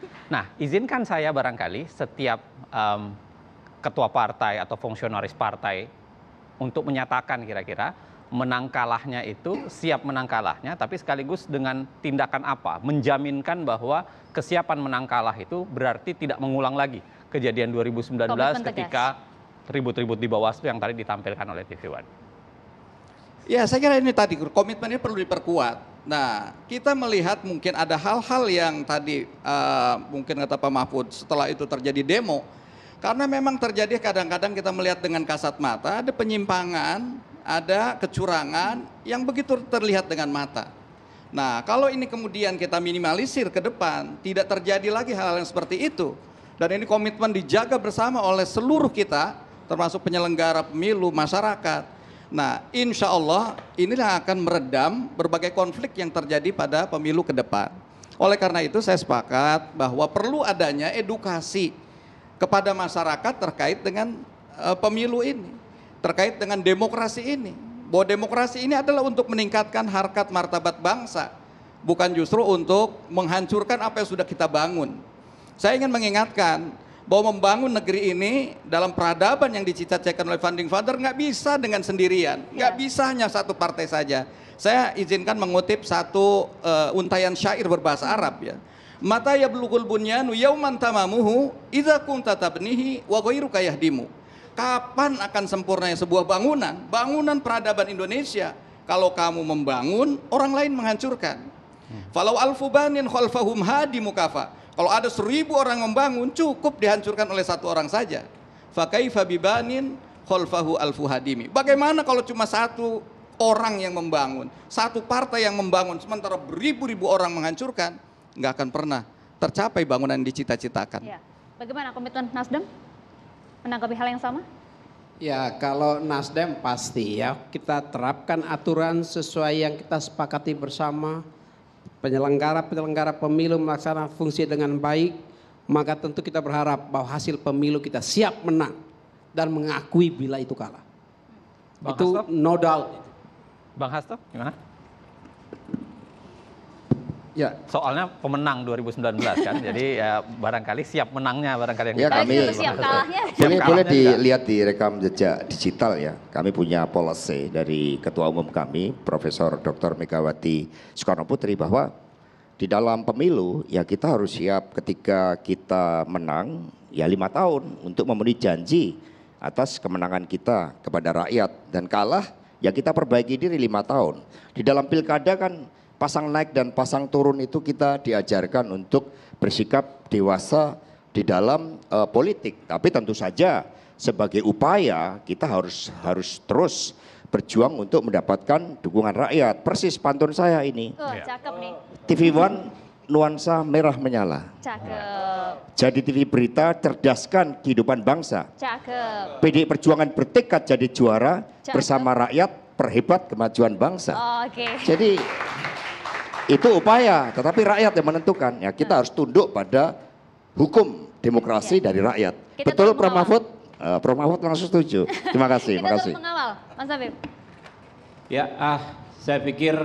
nah, izinkan saya barangkali setiap um, ketua partai atau fungsionaris partai untuk menyatakan kira-kira menang kalahnya itu siap menang kalahnya tapi sekaligus dengan tindakan apa menjaminkan bahwa kesiapan menang kalah itu berarti tidak mengulang lagi kejadian 2019 ketika ribut-ribut di bawah yang tadi ditampilkan oleh TV One? Ya saya kira ini tadi komitmen ini perlu diperkuat. Nah kita melihat mungkin ada hal-hal yang tadi uh, mungkin kata Pak Mahfud setelah itu terjadi demo. Karena memang terjadi kadang-kadang kita melihat dengan kasat mata ada penyimpangan, ada kecurangan yang begitu terlihat dengan mata. Nah, kalau ini kemudian kita minimalisir ke depan, tidak terjadi lagi hal-hal yang seperti itu. Dan ini komitmen dijaga bersama oleh seluruh kita termasuk penyelenggara pemilu, masyarakat. Nah, insya Allah inilah akan meredam berbagai konflik yang terjadi pada pemilu ke depan. Oleh karena itu saya sepakat bahwa perlu adanya edukasi kepada masyarakat terkait dengan uh, pemilu ini, terkait dengan demokrasi ini. Bahwa demokrasi ini adalah untuk meningkatkan harkat martabat bangsa, bukan justru untuk menghancurkan apa yang sudah kita bangun. Saya ingin mengingatkan bahwa membangun negeri ini dalam peradaban yang dicita-citakan oleh founding father nggak bisa dengan sendirian, nggak yeah. bisa hanya satu partai saja. Saya izinkan mengutip satu uh, untayan syair berbahasa Arab ya. Mata ya belukul bunyanu yauman tamamuhu idza kunta tabnihi wa ghairuka dimu. Kapan akan sempurnanya sebuah bangunan? Bangunan peradaban Indonesia kalau kamu membangun, orang lain menghancurkan. Hmm. Falau alfubanin khalfahum hadi mukafa kalau ada seribu orang membangun, cukup dihancurkan oleh satu orang saja. Fakaifa bibanin kholfahu alfuhadimi. Bagaimana kalau cuma satu orang yang membangun, satu partai yang membangun, sementara beribu-ribu orang menghancurkan, nggak akan pernah tercapai bangunan yang dicita-citakan. Ya. Bagaimana komitmen Nasdem menanggapi hal yang sama? Ya kalau Nasdem pasti ya kita terapkan aturan sesuai yang kita sepakati bersama penyelenggara-penyelenggara pemilu melaksanakan fungsi dengan baik, maka tentu kita berharap bahwa hasil pemilu kita siap menang dan mengakui bila itu kalah. Bang itu Hasto? no doubt. Bang Hasto, gimana? Ya. Soalnya pemenang 2019 kan, jadi ya, barangkali siap menangnya barangkali yang ya, kami siap kalahnya. Boleh, boleh dilihat di rekam jejak digital ya. Kami punya policy dari Ketua Umum kami, Profesor Dr. Megawati Soekarno Putri bahwa di dalam pemilu ya kita harus siap ketika kita menang ya lima tahun untuk memenuhi janji atas kemenangan kita kepada rakyat dan kalah ya kita perbaiki diri lima tahun. Di dalam pilkada kan pasang naik dan pasang turun itu kita diajarkan untuk bersikap dewasa di dalam uh, politik. Tapi tentu saja sebagai upaya kita harus harus terus berjuang untuk mendapatkan dukungan rakyat. Persis pantun saya ini. Oh, iya. cakep nih. TV One nuansa merah menyala. Cakep. Jadi TV berita cerdaskan kehidupan bangsa. Cakep. PD Perjuangan bertekad jadi juara Cakep. bersama rakyat perhebat kemajuan bangsa. Oh, Oke. Okay. Jadi itu upaya, tetapi rakyat yang menentukan. Ya, kita hmm. harus tunduk pada hukum demokrasi iya. dari rakyat. Kita Betul Prof Mahfud? Uh, Prof Mahfud langsung setuju. Terima kasih, terima kasih. mengawal, Mas Habib. Ya, ah, saya pikir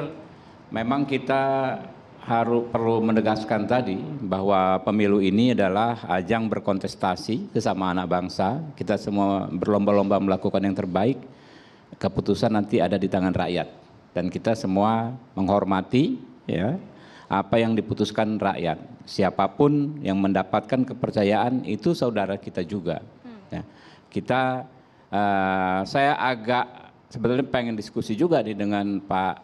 memang kita harus perlu menegaskan tadi bahwa pemilu ini adalah ajang berkontestasi sesama anak bangsa. Kita semua berlomba-lomba melakukan yang terbaik. Keputusan nanti ada di tangan rakyat dan kita semua menghormati ya apa yang diputuskan rakyat. Siapapun yang mendapatkan kepercayaan itu saudara kita juga. Hmm. Ya, kita uh, saya agak sebenarnya pengen diskusi juga nih dengan Pak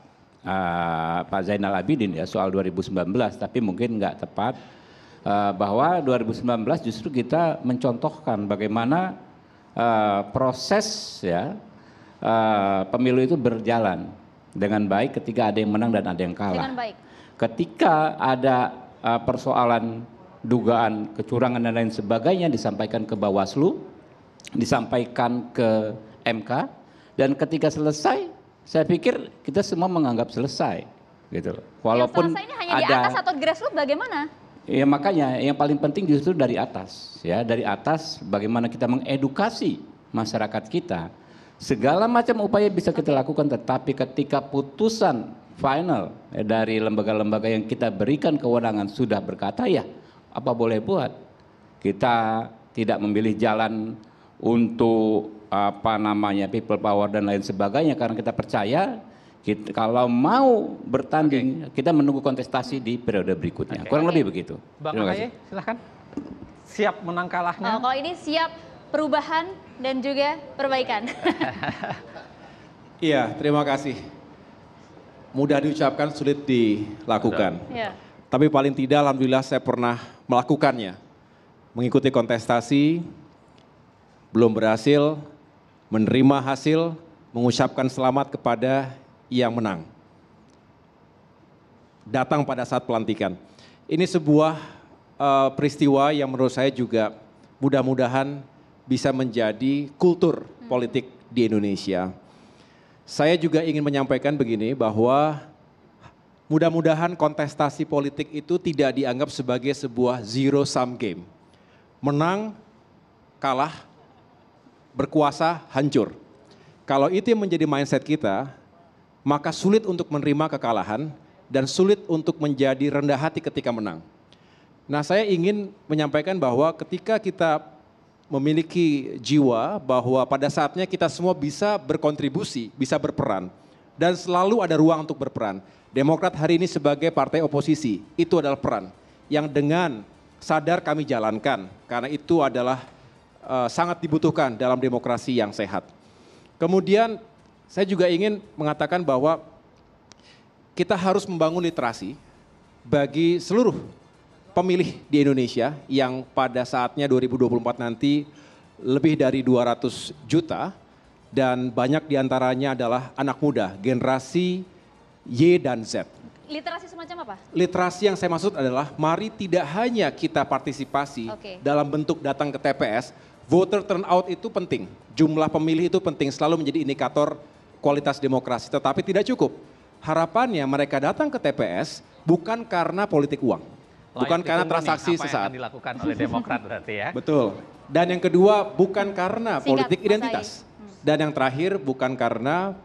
uh, Pak Zainal Abidin ya soal 2019, tapi mungkin nggak tepat uh, bahwa 2019 justru kita mencontohkan bagaimana uh, proses ya uh, pemilu itu berjalan dengan baik ketika ada yang menang dan ada yang kalah. Dengan baik. Ketika ada uh, persoalan dugaan kecurangan dan lain sebagainya disampaikan ke Bawaslu, disampaikan ke MK dan ketika selesai saya pikir kita semua menganggap selesai gitu Walaupun yang selesai ini hanya ada, di atas atau grassroots bagaimana? Ya makanya yang paling penting justru dari atas ya, dari atas bagaimana kita mengedukasi masyarakat kita Segala macam upaya bisa kita lakukan, tetapi ketika putusan final eh, dari lembaga-lembaga yang kita berikan kewenangan sudah berkata ya, apa boleh buat? Kita tidak memilih jalan untuk apa namanya people power dan lain sebagainya karena kita percaya kita, kalau mau bertanding okay. kita menunggu kontestasi di periode berikutnya. Okay. Kurang lebih begitu. Bang Ahy, silahkan. Siap menang kalahnya. Oh, kalau ini siap perubahan dan juga perbaikan. Iya, terima kasih. Mudah diucapkan, sulit dilakukan. Ya. Tapi paling tidak, alhamdulillah saya pernah melakukannya. Mengikuti kontestasi, belum berhasil, menerima hasil, mengucapkan selamat kepada yang menang. Datang pada saat pelantikan. Ini sebuah uh, peristiwa yang menurut saya juga mudah-mudahan bisa menjadi kultur politik di Indonesia. Saya juga ingin menyampaikan begini bahwa mudah-mudahan kontestasi politik itu tidak dianggap sebagai sebuah zero sum game. Menang, kalah, berkuasa, hancur. Kalau itu yang menjadi mindset kita, maka sulit untuk menerima kekalahan dan sulit untuk menjadi rendah hati ketika menang. Nah, saya ingin menyampaikan bahwa ketika kita memiliki jiwa bahwa pada saatnya kita semua bisa berkontribusi, bisa berperan. Dan selalu ada ruang untuk berperan. Demokrat hari ini sebagai partai oposisi, itu adalah peran. Yang dengan sadar kami jalankan, karena itu adalah uh, sangat dibutuhkan dalam demokrasi yang sehat. Kemudian saya juga ingin mengatakan bahwa kita harus membangun literasi bagi seluruh pemilih di Indonesia yang pada saatnya 2024 nanti lebih dari 200 juta dan banyak diantaranya adalah anak muda, generasi Y dan Z. Literasi semacam apa? Literasi yang saya maksud adalah mari tidak hanya kita partisipasi okay. dalam bentuk datang ke TPS, voter turnout itu penting. Jumlah pemilih itu penting, selalu menjadi indikator kualitas demokrasi, tetapi tidak cukup. Harapannya mereka datang ke TPS bukan karena politik uang bukan karena transaksi nih, apa sesaat. Yang dilakukan oleh Demokrat berarti ya. Betul. Dan yang kedua bukan karena Singkat, politik identitas. Hmm. Dan yang terakhir bukan karena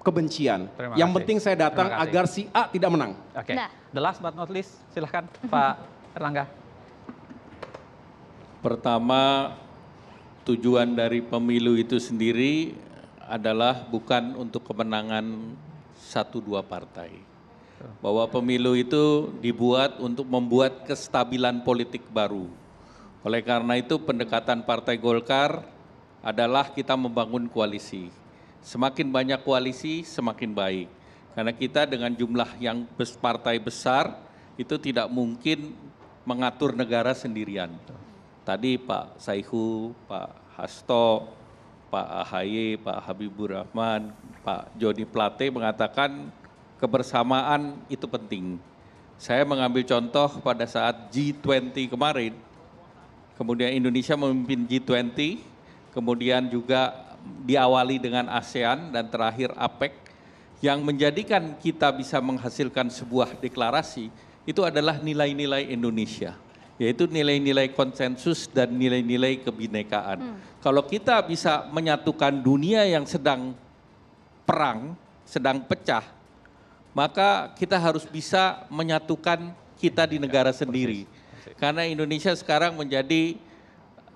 kebencian. Terima yang kasih. penting saya datang agar si A tidak menang. Oke. Okay. Nah. The last but not least, silahkan Pak Erlangga. Pertama, tujuan dari pemilu itu sendiri adalah bukan untuk kemenangan satu dua partai bahwa pemilu itu dibuat untuk membuat kestabilan politik baru. Oleh karena itu pendekatan Partai Golkar adalah kita membangun koalisi. Semakin banyak koalisi, semakin baik. Karena kita dengan jumlah yang partai besar itu tidak mungkin mengatur negara sendirian. Tadi Pak Saihu, Pak Hasto, Pak Ahaye, Pak Habibur Rahman, Pak Joni Plate mengatakan kebersamaan itu penting. Saya mengambil contoh pada saat G20 kemarin, kemudian Indonesia memimpin G20, kemudian juga diawali dengan ASEAN dan terakhir APEC, yang menjadikan kita bisa menghasilkan sebuah deklarasi itu adalah nilai-nilai Indonesia, yaitu nilai-nilai konsensus dan nilai-nilai kebinekaan. Hmm. Kalau kita bisa menyatukan dunia yang sedang perang, sedang pecah, maka kita harus bisa menyatukan kita di negara sendiri. Karena Indonesia sekarang menjadi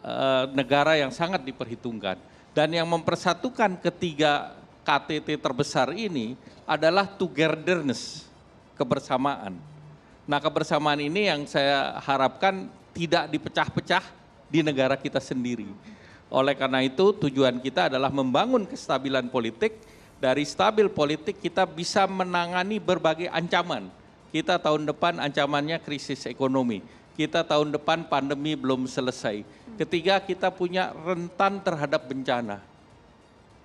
eh, negara yang sangat diperhitungkan. Dan yang mempersatukan ketiga KTT terbesar ini adalah togetherness, kebersamaan. Nah kebersamaan ini yang saya harapkan tidak dipecah-pecah di negara kita sendiri. Oleh karena itu tujuan kita adalah membangun kestabilan politik, dari stabil politik kita bisa menangani berbagai ancaman. Kita tahun depan ancamannya krisis ekonomi. Kita tahun depan pandemi belum selesai. Ketiga, kita punya rentan terhadap bencana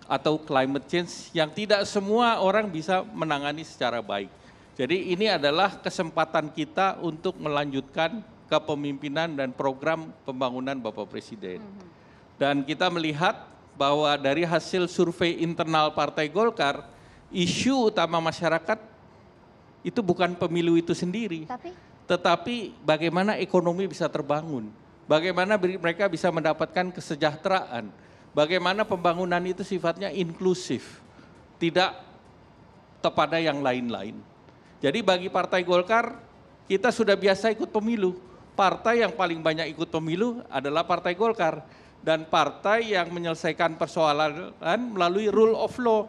atau climate change yang tidak semua orang bisa menangani secara baik. Jadi ini adalah kesempatan kita untuk melanjutkan kepemimpinan dan program pembangunan Bapak Presiden. Dan kita melihat bahwa dari hasil survei internal Partai Golkar, isu utama masyarakat itu bukan pemilu itu sendiri, tapi, tetapi bagaimana ekonomi bisa terbangun, bagaimana mereka bisa mendapatkan kesejahteraan, bagaimana pembangunan itu sifatnya inklusif, tidak kepada yang lain-lain. Jadi bagi Partai Golkar, kita sudah biasa ikut pemilu. Partai yang paling banyak ikut pemilu adalah Partai Golkar dan partai yang menyelesaikan persoalan melalui rule of law.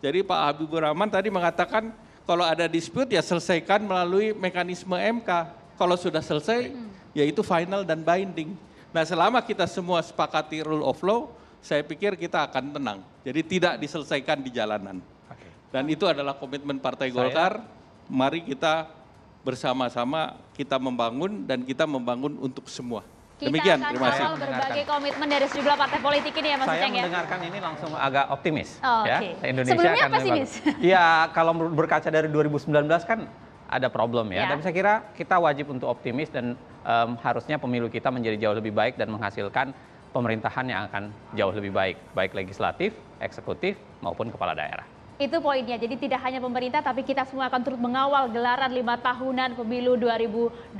Jadi Pak Habibur Rahman tadi mengatakan kalau ada dispute ya selesaikan melalui mekanisme MK. Kalau sudah selesai yaitu final dan binding. Nah selama kita semua sepakati rule of law, saya pikir kita akan tenang. Jadi tidak diselesaikan di jalanan. Dan itu adalah komitmen Partai Golkar. Mari kita bersama-sama kita membangun dan kita membangun untuk semua. Kita Demikian, terima kasih. berbagai komitmen dari sejumlah partai politik ini ya Mas Saya ya? mendengarkan ini langsung agak optimis. Oh, ya. Okay. Indonesia Sebelumnya akan pesimis? Iya, kalau berkaca dari 2019 kan ada problem ya. ya. Tapi saya kira kita wajib untuk optimis dan um, harusnya pemilu kita menjadi jauh lebih baik dan menghasilkan pemerintahan yang akan jauh lebih baik, baik legislatif, eksekutif maupun kepala daerah. Itu poinnya. Jadi tidak hanya pemerintah, tapi kita semua akan terus mengawal gelaran lima tahunan pemilu 2024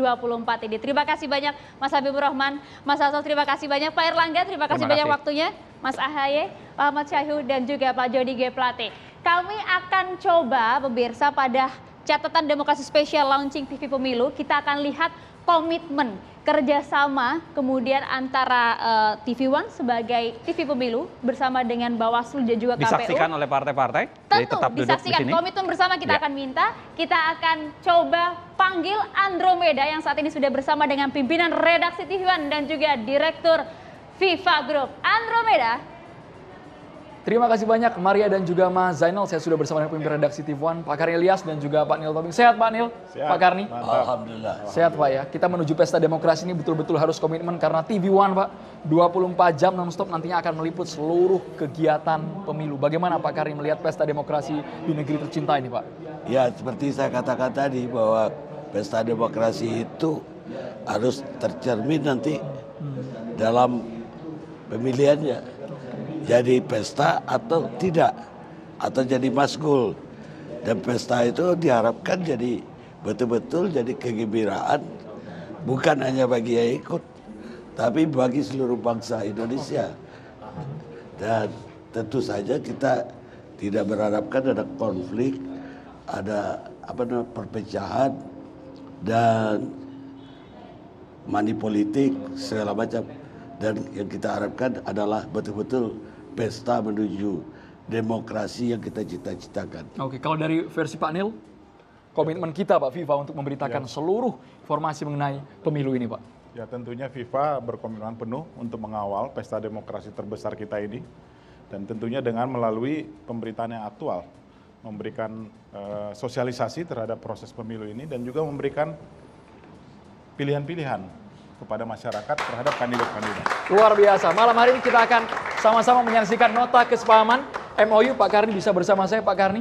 ini. Terima kasih banyak Mas Habibur Rahman, Mas Hasso, terima kasih banyak Pak Erlangga, terima kasih banyak waktunya, Mas Ahaye, Pak Ahmad Syahyu, dan juga Pak Jody G. Plate. Kami akan coba pemirsa pada catatan demokrasi spesial launching TV Pemilu, kita akan lihat komitmen kerjasama kemudian antara uh, eh, TV One sebagai TV pemilu bersama dengan Bawaslu dan juga KPU disaksikan oleh partai-partai tentu tetap disaksikan di sini. komitmen bersama kita ya. akan minta kita akan coba panggil Andromeda yang saat ini sudah bersama dengan pimpinan redaksi TV One dan juga direktur FIFA Group Andromeda Terima kasih banyak Maria dan juga Mas Zainal. Saya sudah bersama dengan pemimpin redaksi TV One, Pak Karni Elias dan juga Pak Nil Tobing. Sehat Pak Nil? Sehat. Pak Karni? Alhamdulillah. Sehat Pak ya. Kita menuju pesta demokrasi ini betul-betul harus komitmen karena TV One Pak 24 jam nonstop nantinya akan meliput seluruh kegiatan pemilu. Bagaimana Pak Karni melihat pesta demokrasi di negeri tercinta ini Pak? Ya seperti saya katakan tadi bahwa pesta demokrasi itu harus tercermin nanti hmm. dalam pemilihannya jadi pesta atau tidak atau jadi maskul dan pesta itu diharapkan jadi betul-betul jadi kegembiraan bukan hanya bagi yang ikut tapi bagi seluruh bangsa Indonesia dan tentu saja kita tidak berharapkan ada konflik ada apa namanya perpecahan dan manipolitik segala macam dan yang kita harapkan adalah betul-betul pesta menuju demokrasi yang kita cita-citakan. Oke, kalau dari versi Pak Nil, komitmen kita Pak FIFA untuk memberitakan ya. seluruh informasi mengenai pemilu ini Pak. Ya tentunya FIFA berkomitmen penuh untuk mengawal pesta demokrasi terbesar kita ini dan tentunya dengan melalui pemberitaan yang aktual memberikan uh, sosialisasi terhadap proses pemilu ini dan juga memberikan pilihan-pilihan kepada masyarakat terhadap kandidat-kandidat. Luar biasa. Malam hari ini kita akan sama-sama menyaksikan nota kesepahaman MOU. Pak Karni bisa bersama saya, Pak Karni.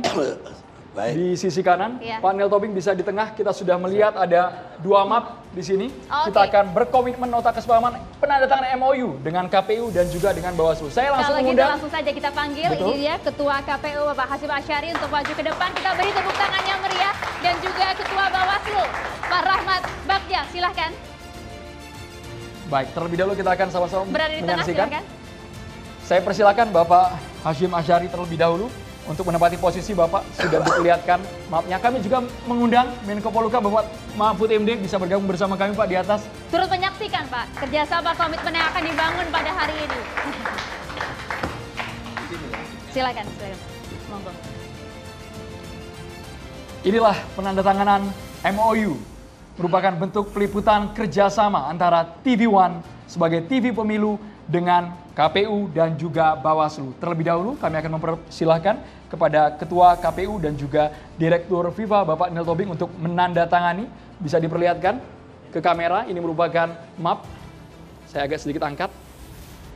Baik. Di sisi kanan, ya. panel topping bisa di tengah. Kita sudah melihat ada dua map di sini. Okay. Kita akan berkomitmen nota kesepahaman penandatanganan MOU dengan KPU dan juga dengan Bawaslu. Saya langsung Kalau Gitu, langsung saja kita panggil. Betul. Ini dia Ketua KPU Bapak Hasim Asyari untuk maju ke depan. Kita beri tepuk tangan yang meriah dan juga Ketua Bawaslu Pak Rahmat Bagja. Silahkan. Baik, terlebih dahulu kita akan sama-sama menyaksikan. Tengah, Saya persilakan Bapak Hashim Asyari terlebih dahulu untuk menempati posisi Bapak sudah diperlihatkan Maafnya Kami juga mengundang Menko Poluka Bapak Mahfud MD bisa bergabung bersama kami Pak di atas. Turut menyaksikan Pak kerjasama komitmen yang akan dibangun pada hari ini. silakan, silakan. Monggo. Inilah penandatanganan MOU merupakan bentuk peliputan kerjasama antara TV One sebagai TV pemilu dengan KPU dan juga Bawaslu. Terlebih dahulu kami akan mempersilahkan kepada Ketua KPU dan juga Direktur FIFA Bapak Nil Tobing untuk menandatangani. Bisa diperlihatkan ke kamera, ini merupakan map. Saya agak sedikit angkat.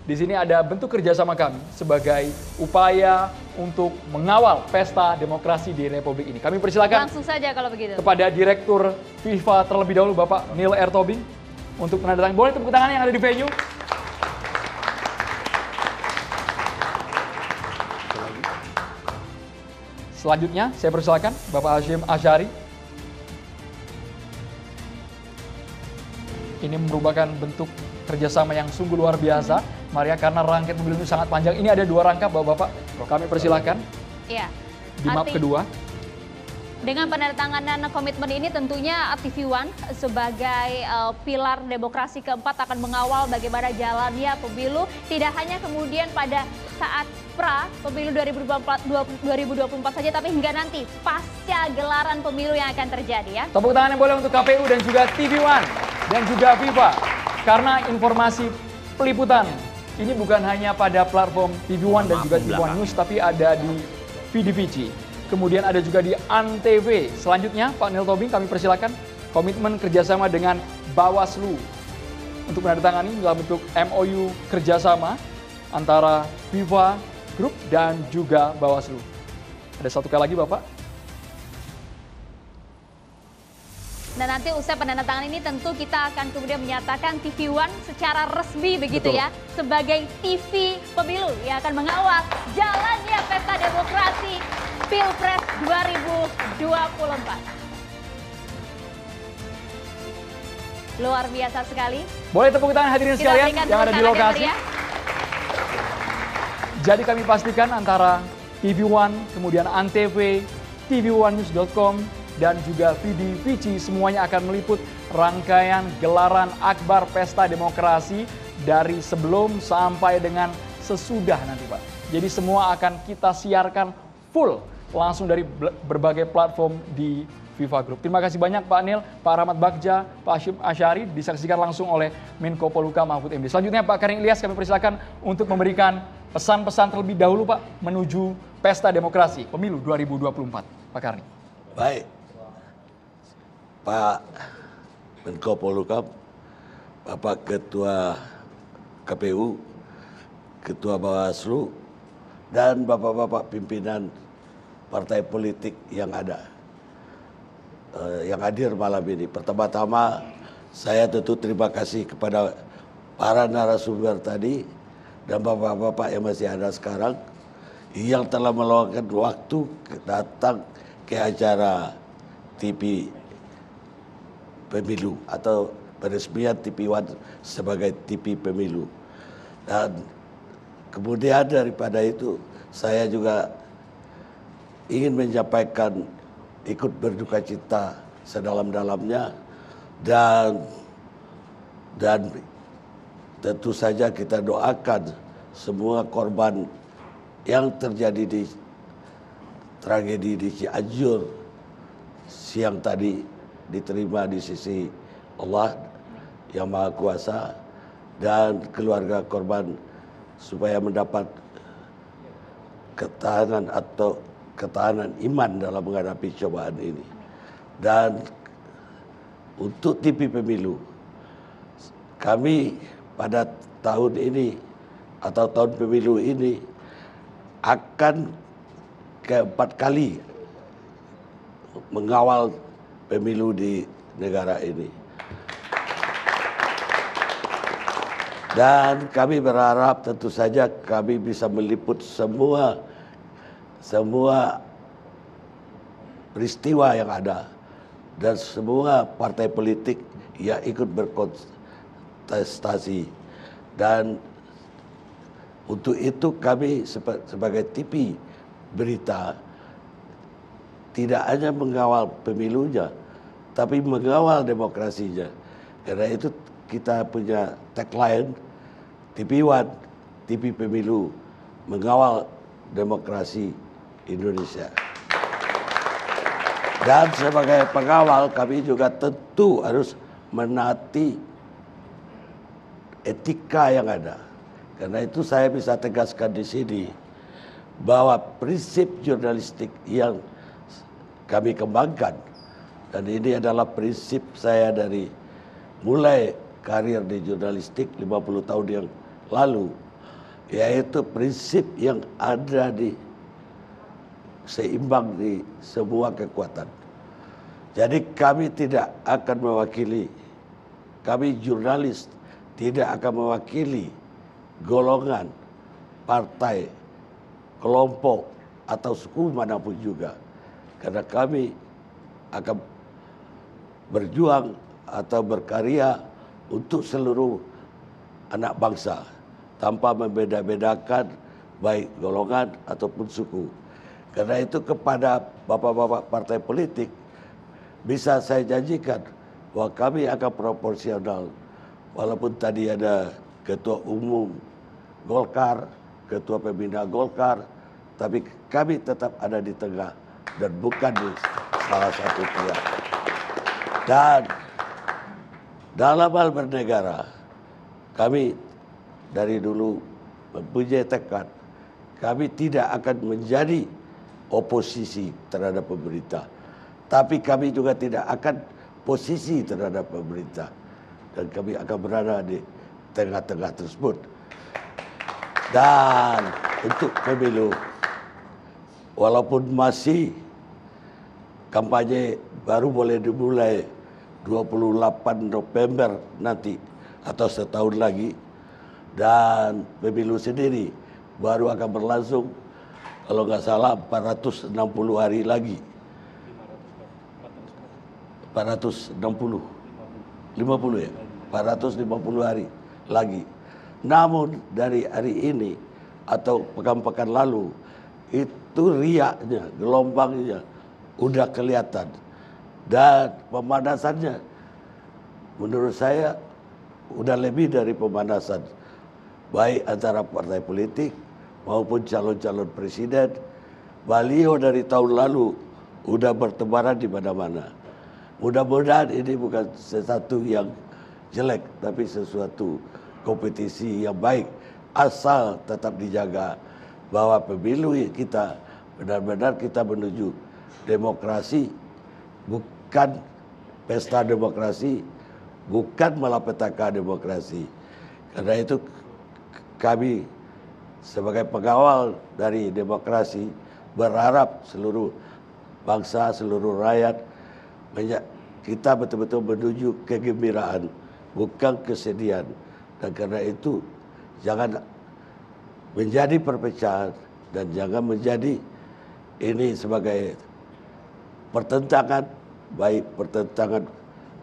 Di sini ada bentuk kerjasama kami sebagai upaya untuk mengawal pesta demokrasi di Republik ini. Kami persilakan langsung saja kalau begitu kepada Direktur FIFA terlebih dahulu Bapak Neil Ertobing untuk menandatangani. Boleh tepuk tangan yang ada di venue. Selanjutnya, saya persilakan Bapak Hashim Ashari Ini merupakan bentuk kerjasama yang sungguh luar biasa. Maria karena rangkaian pemilu itu sangat panjang. Ini ada dua rangka, Bapak-bapak. Kami persilahkan. Iya. Di map Arti... kedua. Dengan penandatanganan komitmen ini tentunya TV One sebagai uh, pilar demokrasi keempat akan mengawal bagaimana jalannya pemilu tidak hanya kemudian pada saat pra pemilu 2024, 2024 saja tapi hingga nanti pasca gelaran pemilu yang akan terjadi ya. Tepuk tangan yang boleh untuk KPU dan juga TV One dan juga FIFA karena informasi peliputan ini bukan hanya pada platform TV One dan juga TV One News, tapi ada di VDVG. Kemudian ada juga di ANTV. Selanjutnya, Pak Neil Tobing, kami persilakan komitmen kerjasama dengan Bawaslu untuk menandatangani dalam bentuk MOU kerjasama antara Viva Group dan juga Bawaslu. Ada satu kali lagi Bapak. Nah nanti usai penandatangan ini tentu kita akan kemudian menyatakan TV One secara resmi begitu Betul. ya sebagai TV pemilu yang akan mengawal jalannya pesta demokrasi Pilpres 2024. Luar biasa sekali. Boleh tepuk tangan hadirin kita sekalian yang ada di lokasi. Ya. Jadi kami pastikan antara TV One, kemudian Antv, tv1news.com, dan juga Vidi Vici semuanya akan meliput rangkaian gelaran Akbar Pesta Demokrasi dari sebelum sampai dengan sesudah nanti Pak. Jadi semua akan kita siarkan full langsung dari berbagai platform di FIFA Group. Terima kasih banyak Pak Nil, Pak Rahmat Bagja, Pak Hashim Asyari disaksikan langsung oleh Menko Poluka Mahfud MD. Selanjutnya Pak Karim Ilyas kami persilakan untuk memberikan pesan-pesan terlebih dahulu Pak menuju pesta demokrasi pemilu 2024. Pak Karim. Baik, Pak Menko Polhukam, Bapak Ketua KPU, Ketua Bawaslu, dan bapak-bapak pimpinan partai politik yang ada, eh, yang hadir malam ini. Pertama-tama saya tentu terima kasih kepada para narasumber tadi dan bapak-bapak yang masih ada sekarang yang telah meluangkan waktu datang ke acara TV pemilu atau peresmian TV1 sebagai TV pemilu. Dan kemudian daripada itu saya juga ingin menyampaikan ikut berduka cita sedalam-dalamnya dan dan tentu saja kita doakan semua korban yang terjadi di tragedi di Cianjur siang tadi diterima di sisi Allah yang Maha Kuasa dan keluarga korban supaya mendapat ketahanan atau ketahanan iman dalam menghadapi cobaan ini. Dan untuk TV pemilu kami pada tahun ini atau tahun pemilu ini akan keempat kali mengawal pemilu di negara ini. Dan kami berharap tentu saja kami bisa meliput semua semua peristiwa yang ada dan semua partai politik yang ikut berkontestasi dan untuk itu kami sebagai TV berita tidak hanya mengawal pemilunya, tapi mengawal demokrasinya. Karena itu kita punya tagline TV One, TV Pemilu, mengawal demokrasi Indonesia. Dan sebagai pengawal kami juga tentu harus menati etika yang ada. Karena itu saya bisa tegaskan di sini bahwa prinsip jurnalistik yang kami kembangkan dan ini adalah prinsip saya dari mulai karir di jurnalistik 50 tahun yang lalu yaitu prinsip yang ada di seimbang di semua kekuatan. Jadi kami tidak akan mewakili kami jurnalis tidak akan mewakili golongan, partai, kelompok atau suku manapun juga. Karena kami akan berjuang atau berkarya untuk seluruh anak bangsa tanpa membeda-bedakan baik golongan ataupun suku. Karena itu kepada bapak-bapak partai politik bisa saya janjikan bahwa kami akan proporsional walaupun tadi ada ketua umum Golkar, ketua pembina Golkar, tapi kami tetap ada di tengah dan bukan di salah satu pihak. Dan dalam hal bernegara, kami dari dulu mempunyai tekad, kami tidak akan menjadi oposisi terhadap pemerintah. Tapi kami juga tidak akan posisi terhadap pemerintah. Dan kami akan berada di tengah-tengah tersebut. Dan untuk pemilu, walaupun masih kampanye baru boleh dimulai 28 November nanti atau setahun lagi dan pemilu sendiri baru akan berlangsung kalau nggak salah 460 hari lagi 460 50 ya 450 hari lagi namun dari hari ini atau pekan-pekan lalu itu riaknya gelombangnya udah kelihatan dan pemanasannya menurut saya udah lebih dari pemanasan. Baik antara partai politik maupun calon-calon presiden. Baliho dari tahun lalu udah bertebaran di mana-mana. Mudah-mudahan ini bukan sesuatu yang jelek, tapi sesuatu kompetisi yang baik asal tetap dijaga bahwa pemilu kita benar-benar kita menuju demokrasi bukan pesta demokrasi, bukan malapetaka demokrasi. Karena itu kami sebagai pengawal dari demokrasi berharap seluruh bangsa, seluruh rakyat kita betul-betul menuju kegembiraan, bukan kesedihan. Dan karena itu jangan menjadi perpecahan dan jangan menjadi ini sebagai pertentangan baik pertentangan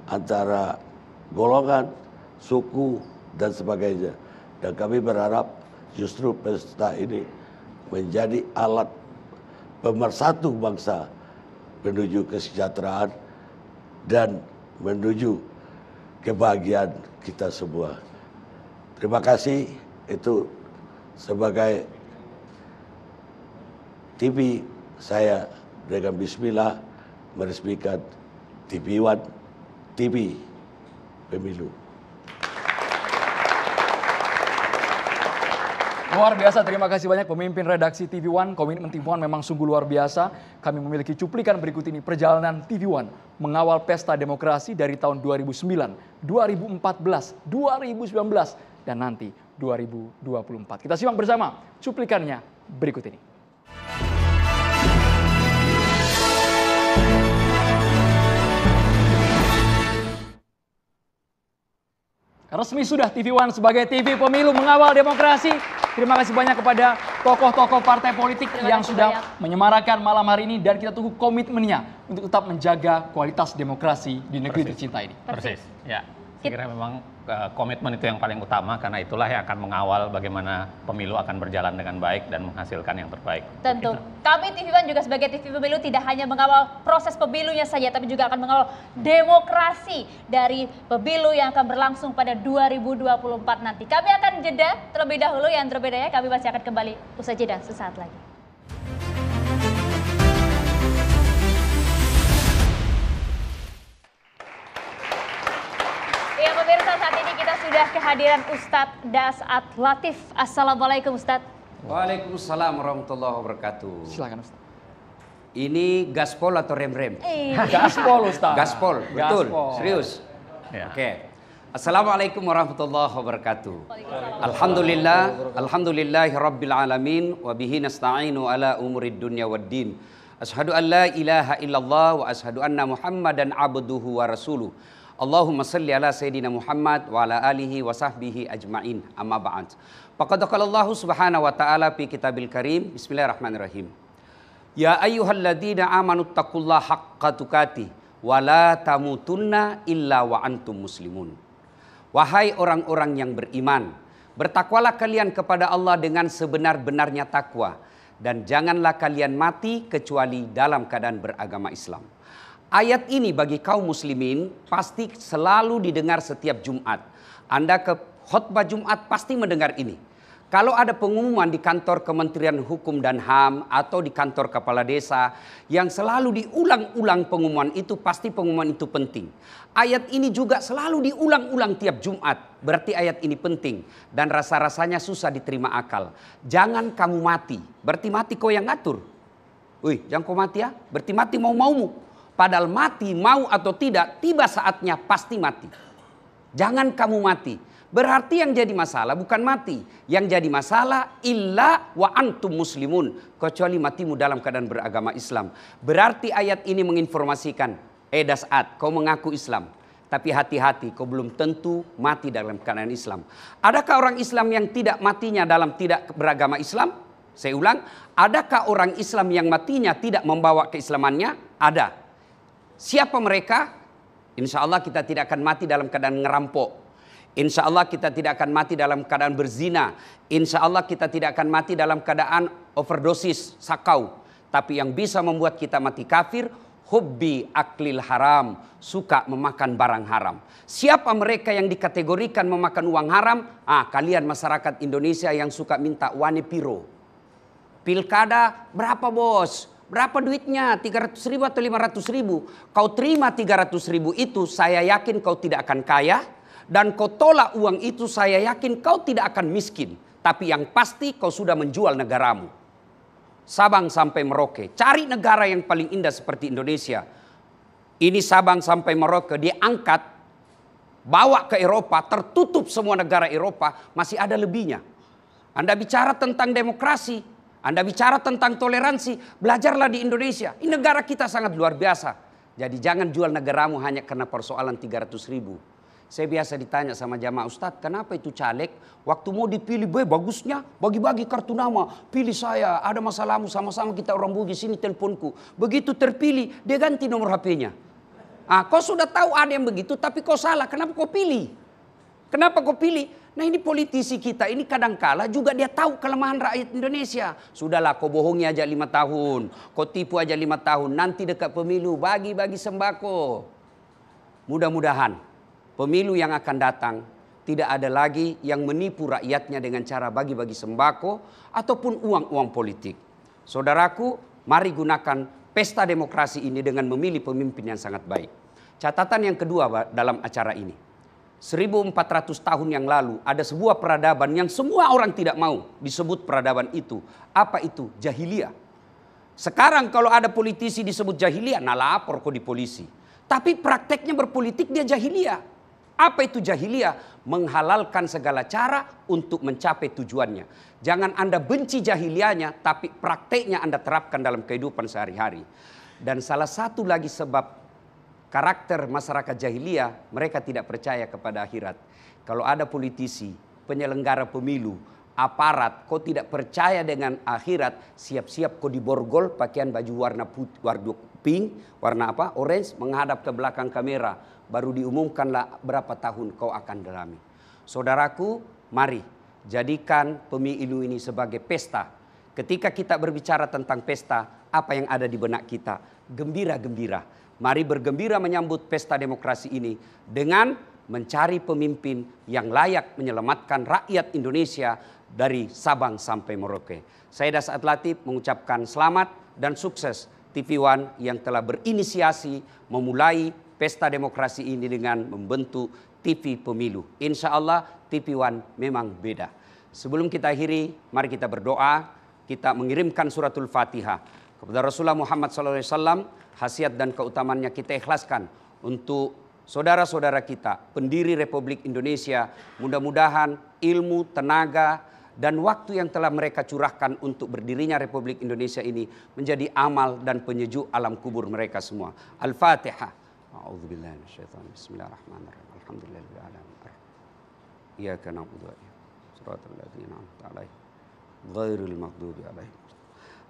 antara golongan, suku, dan sebagainya. Dan kami berharap justru pesta ini menjadi alat pemersatu bangsa menuju kesejahteraan dan menuju kebahagiaan kita semua. Terima kasih itu sebagai TV saya dengan bismillah meresmikan TV One TV Pemilu. Luar biasa, terima kasih banyak pemimpin redaksi TV One. Komitmen TV One memang sungguh luar biasa. Kami memiliki cuplikan berikut ini. Perjalanan TV One mengawal pesta demokrasi dari tahun 2009, 2014, 2019, dan nanti 2024. Kita simak bersama cuplikannya berikut ini. resmi sudah TV One sebagai TV pemilu mengawal demokrasi. Terima kasih banyak kepada tokoh-tokoh partai politik Terima yang sudah banyak. menyemarakan malam hari ini dan kita tunggu komitmennya untuk tetap menjaga kualitas demokrasi di negeri tercinta ini. Persis. Persis. Ya, kira memang Eh, komitmen itu yang paling utama karena itulah yang akan mengawal bagaimana pemilu akan berjalan dengan baik dan menghasilkan yang terbaik. Tentu. Gitu. Kami TV One juga sebagai TV Pemilu tidak hanya mengawal proses pemilunya saja tapi juga akan mengawal demokrasi dari pemilu yang akan berlangsung pada 2024 nanti. Kami akan jeda terlebih dahulu yang terlebih dahulu kami masih akan kembali usai jeda sesaat lagi. Ya pemirsa saat ini kita sudah kehadiran Ustadz Dasat Latif. Assalamualaikum Ustadz. Waalaikumsalam warahmatullahi wabarakatuh. Silakan Ustadz. Ini gaspol atau rem-rem? Iya. gaspol Ustaz. Gaspol, betul. Gaspol. Serius. Ya. Oke. Okay. Assalamualaikum warahmatullahi wabarakatuh. Alhamdulillah, alhamdulillahi rabbil alamin wa bihi nasta'inu ala umurid dunya waddin. Ashhadu an la ilaha illallah wa ashhadu anna Muhammadan abduhu wa rasuluh. Allahumma salli ala Sayyidina Muhammad wa ala alihi wa sahbihi ajma'in amma ba'ad. Faqad Allah subhanahu wa ta'ala fi kitabil karim. Bismillahirrahmanirrahim. Ya ayyuhalladzina amanu taqullaha haqqa tukati wa la tamutunna illa wa antum muslimun. Wahai orang-orang yang beriman, bertakwalah kalian kepada Allah dengan sebenar-benarnya takwa dan janganlah kalian mati kecuali dalam keadaan beragama Islam. Ayat ini bagi kaum muslimin pasti selalu didengar setiap Jumat. Anda ke khutbah Jumat pasti mendengar ini. Kalau ada pengumuman di kantor Kementerian Hukum dan HAM atau di kantor kepala desa yang selalu diulang-ulang pengumuman itu pasti pengumuman itu penting. Ayat ini juga selalu diulang-ulang tiap Jumat. Berarti ayat ini penting dan rasa-rasanya susah diterima akal. Jangan kamu mati. Berarti mati kau yang ngatur. Wih, jangan kau mati ya. Berarti mati mau-maumu. Padahal mati mau atau tidak tiba saatnya pasti mati. Jangan kamu mati. Berarti yang jadi masalah bukan mati. Yang jadi masalah illa wa antum muslimun. Kecuali matimu dalam keadaan beragama Islam. Berarti ayat ini menginformasikan. Eh dasat kau mengaku Islam. Tapi hati-hati kau belum tentu mati dalam keadaan Islam. Adakah orang Islam yang tidak matinya dalam tidak beragama Islam? Saya ulang, adakah orang Islam yang matinya tidak membawa keislamannya? Ada. Siapa mereka? Insya Allah kita tidak akan mati dalam keadaan ngerampok. Insya Allah kita tidak akan mati dalam keadaan berzina. Insya Allah kita tidak akan mati dalam keadaan overdosis, sakau. Tapi yang bisa membuat kita mati kafir, hobi aklil haram, suka memakan barang haram. Siapa mereka yang dikategorikan memakan uang haram? Ah, kalian masyarakat Indonesia yang suka minta wane piro. Pilkada berapa bos? Berapa duitnya? 300 ribu atau 500 ribu? Kau terima 300 ribu itu, saya yakin kau tidak akan kaya. Dan kau tolak uang itu, saya yakin kau tidak akan miskin. Tapi yang pasti kau sudah menjual negaramu. Sabang sampai Merauke. Cari negara yang paling indah seperti Indonesia. Ini Sabang sampai Merauke diangkat, bawa ke Eropa, tertutup semua negara Eropa, masih ada lebihnya. Anda bicara tentang demokrasi, anda bicara tentang toleransi, belajarlah di Indonesia. Ini negara kita sangat luar biasa. Jadi jangan jual negaramu hanya karena persoalan 300 ribu. Saya biasa ditanya sama jamaah Ustadz, kenapa itu caleg? Waktu mau dipilih, be, bagusnya bagi-bagi kartu nama. Pilih saya, ada masalahmu sama-sama kita orang Bugis, sini teleponku. Begitu terpilih, dia ganti nomor HP-nya. Ah, kau sudah tahu ada yang begitu, tapi kau salah. Kenapa kau pilih? Kenapa kau pilih? Nah ini politisi kita ini kadangkala juga dia tahu kelemahan rakyat Indonesia. Sudahlah kau bohongi aja lima tahun. Kau tipu aja lima tahun. Nanti dekat pemilu bagi-bagi sembako. Mudah-mudahan pemilu yang akan datang tidak ada lagi yang menipu rakyatnya dengan cara bagi-bagi sembako ataupun uang-uang politik. Saudaraku, mari gunakan pesta demokrasi ini dengan memilih pemimpin yang sangat baik. Catatan yang kedua dalam acara ini 1400 tahun yang lalu ada sebuah peradaban yang semua orang tidak mau disebut peradaban itu. Apa itu? Jahiliyah. Sekarang kalau ada politisi disebut jahiliyah, nah lapor kok di polisi. Tapi prakteknya berpolitik dia jahiliyah. Apa itu jahiliyah? Menghalalkan segala cara untuk mencapai tujuannya. Jangan Anda benci jahiliyahnya, tapi prakteknya Anda terapkan dalam kehidupan sehari-hari. Dan salah satu lagi sebab karakter masyarakat jahiliyah, mereka tidak percaya kepada akhirat. Kalau ada politisi, penyelenggara pemilu, aparat, kau tidak percaya dengan akhirat, siap-siap kau diborgol pakaian baju warna putih, warna pink, warna apa? Orange, menghadap ke belakang kamera. Baru diumumkanlah berapa tahun kau akan dalami. Saudaraku, mari jadikan pemilu ini sebagai pesta. Ketika kita berbicara tentang pesta, apa yang ada di benak kita? Gembira-gembira Mari bergembira menyambut pesta demokrasi ini dengan mencari pemimpin yang layak menyelamatkan rakyat Indonesia dari Sabang sampai Merauke. Saya Dasat Latif mengucapkan selamat dan sukses TV One yang telah berinisiasi memulai pesta demokrasi ini dengan membentuk TV Pemilu. Insya Allah TV One memang beda. Sebelum kita akhiri, mari kita berdoa, kita mengirimkan suratul Fatihah. Kepada Rasulullah Muhammad SAW, khasiat dan keutamannya kita ikhlaskan untuk saudara-saudara kita, pendiri Republik Indonesia, mudah-mudahan ilmu, tenaga, dan waktu yang telah mereka curahkan untuk berdirinya Republik Indonesia ini menjadi amal dan penyejuk alam kubur mereka semua. Al-Fatihah. Bismillahirrahmanirrahim. Alhamdulillahirrahmanirrahim. Iyaka na'budu wa iyaka. Suratul Ghairul maghdubi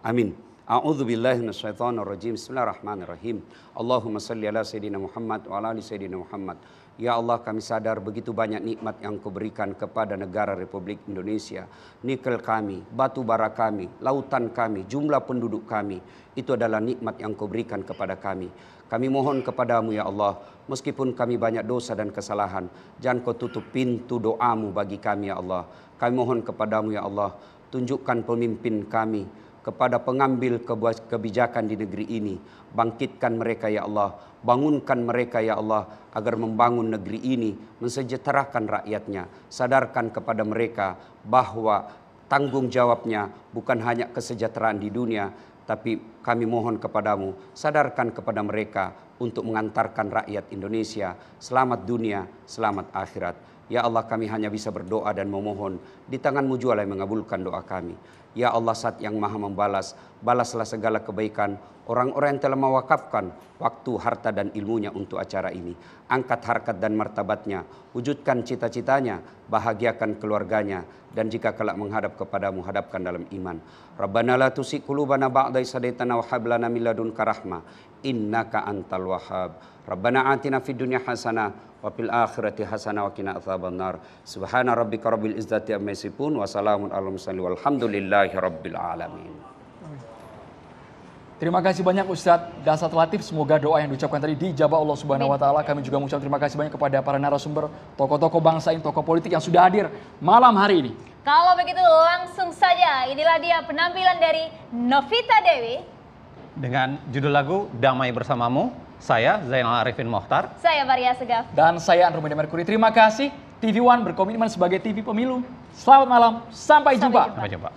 Amin. A'udzu billahi minasyaitonir rajim. Bismillahirrahmanirrahim. Allahumma shalli ala sayidina Muhammad wa ala ali sayidina Muhammad. Ya Allah kami sadar begitu banyak nikmat yang kau berikan kepada negara Republik Indonesia. Nikel kami, batu bara kami, lautan kami, jumlah penduduk kami. Itu adalah nikmat yang kau berikan kepada kami. Kami mohon kepadamu ya Allah, meskipun kami banyak dosa dan kesalahan, jangan kau tutup pintu doamu bagi kami ya Allah. Kami mohon kepadamu ya Allah, tunjukkan pemimpin kami, kepada pengambil kebijakan di negeri ini. Bangkitkan mereka ya Allah, bangunkan mereka ya Allah agar membangun negeri ini, mensejahterakan rakyatnya. Sadarkan kepada mereka bahwa tanggung jawabnya bukan hanya kesejahteraan di dunia, tapi kami mohon kepadamu, sadarkan kepada mereka untuk mengantarkan rakyat Indonesia selamat dunia, selamat akhirat. Ya Allah kami hanya bisa berdoa dan memohon. Di tanganmu jualah yang mengabulkan doa kami. Ya Allah saat yang maha membalas, balaslah segala kebaikan orang-orang yang telah mewakafkan waktu, harta, dan ilmunya untuk acara ini. Angkat harkat dan martabatnya, wujudkan cita-citanya, bahagiakan keluarganya, dan jika kelak menghadap kepadamu, hadapkan dalam iman. Rabbana la tusik kulubana ba'dai sadaitana wa hablana min ladunka innaka antal wahhab. Rabbana atina fid dunya hasanah wa fil akhirati hasanah wa qina adzabannar. Subhana rabbika rabbil izzati amma yasifun wa salamun alal mursalin walhamdulillahi rabbil Terima kasih banyak Ustadz Dasat Latif. Semoga doa yang diucapkan tadi dijabah Allah Subhanahu wa taala. Kami juga mengucapkan terima kasih banyak kepada para narasumber, tokoh-tokoh bangsa, tokoh politik yang sudah hadir malam hari ini. Kalau begitu langsung saja inilah dia penampilan dari Novita Dewi dengan judul lagu Damai Bersamamu saya Zainal Arifin Mohtar. Saya Maria Segaf. Dan saya Andromeda Mercury. Terima kasih TV One berkomitmen sebagai TV pemilu. Selamat malam, sampai, sampai jumpa. jumpa. Sampai jumpa.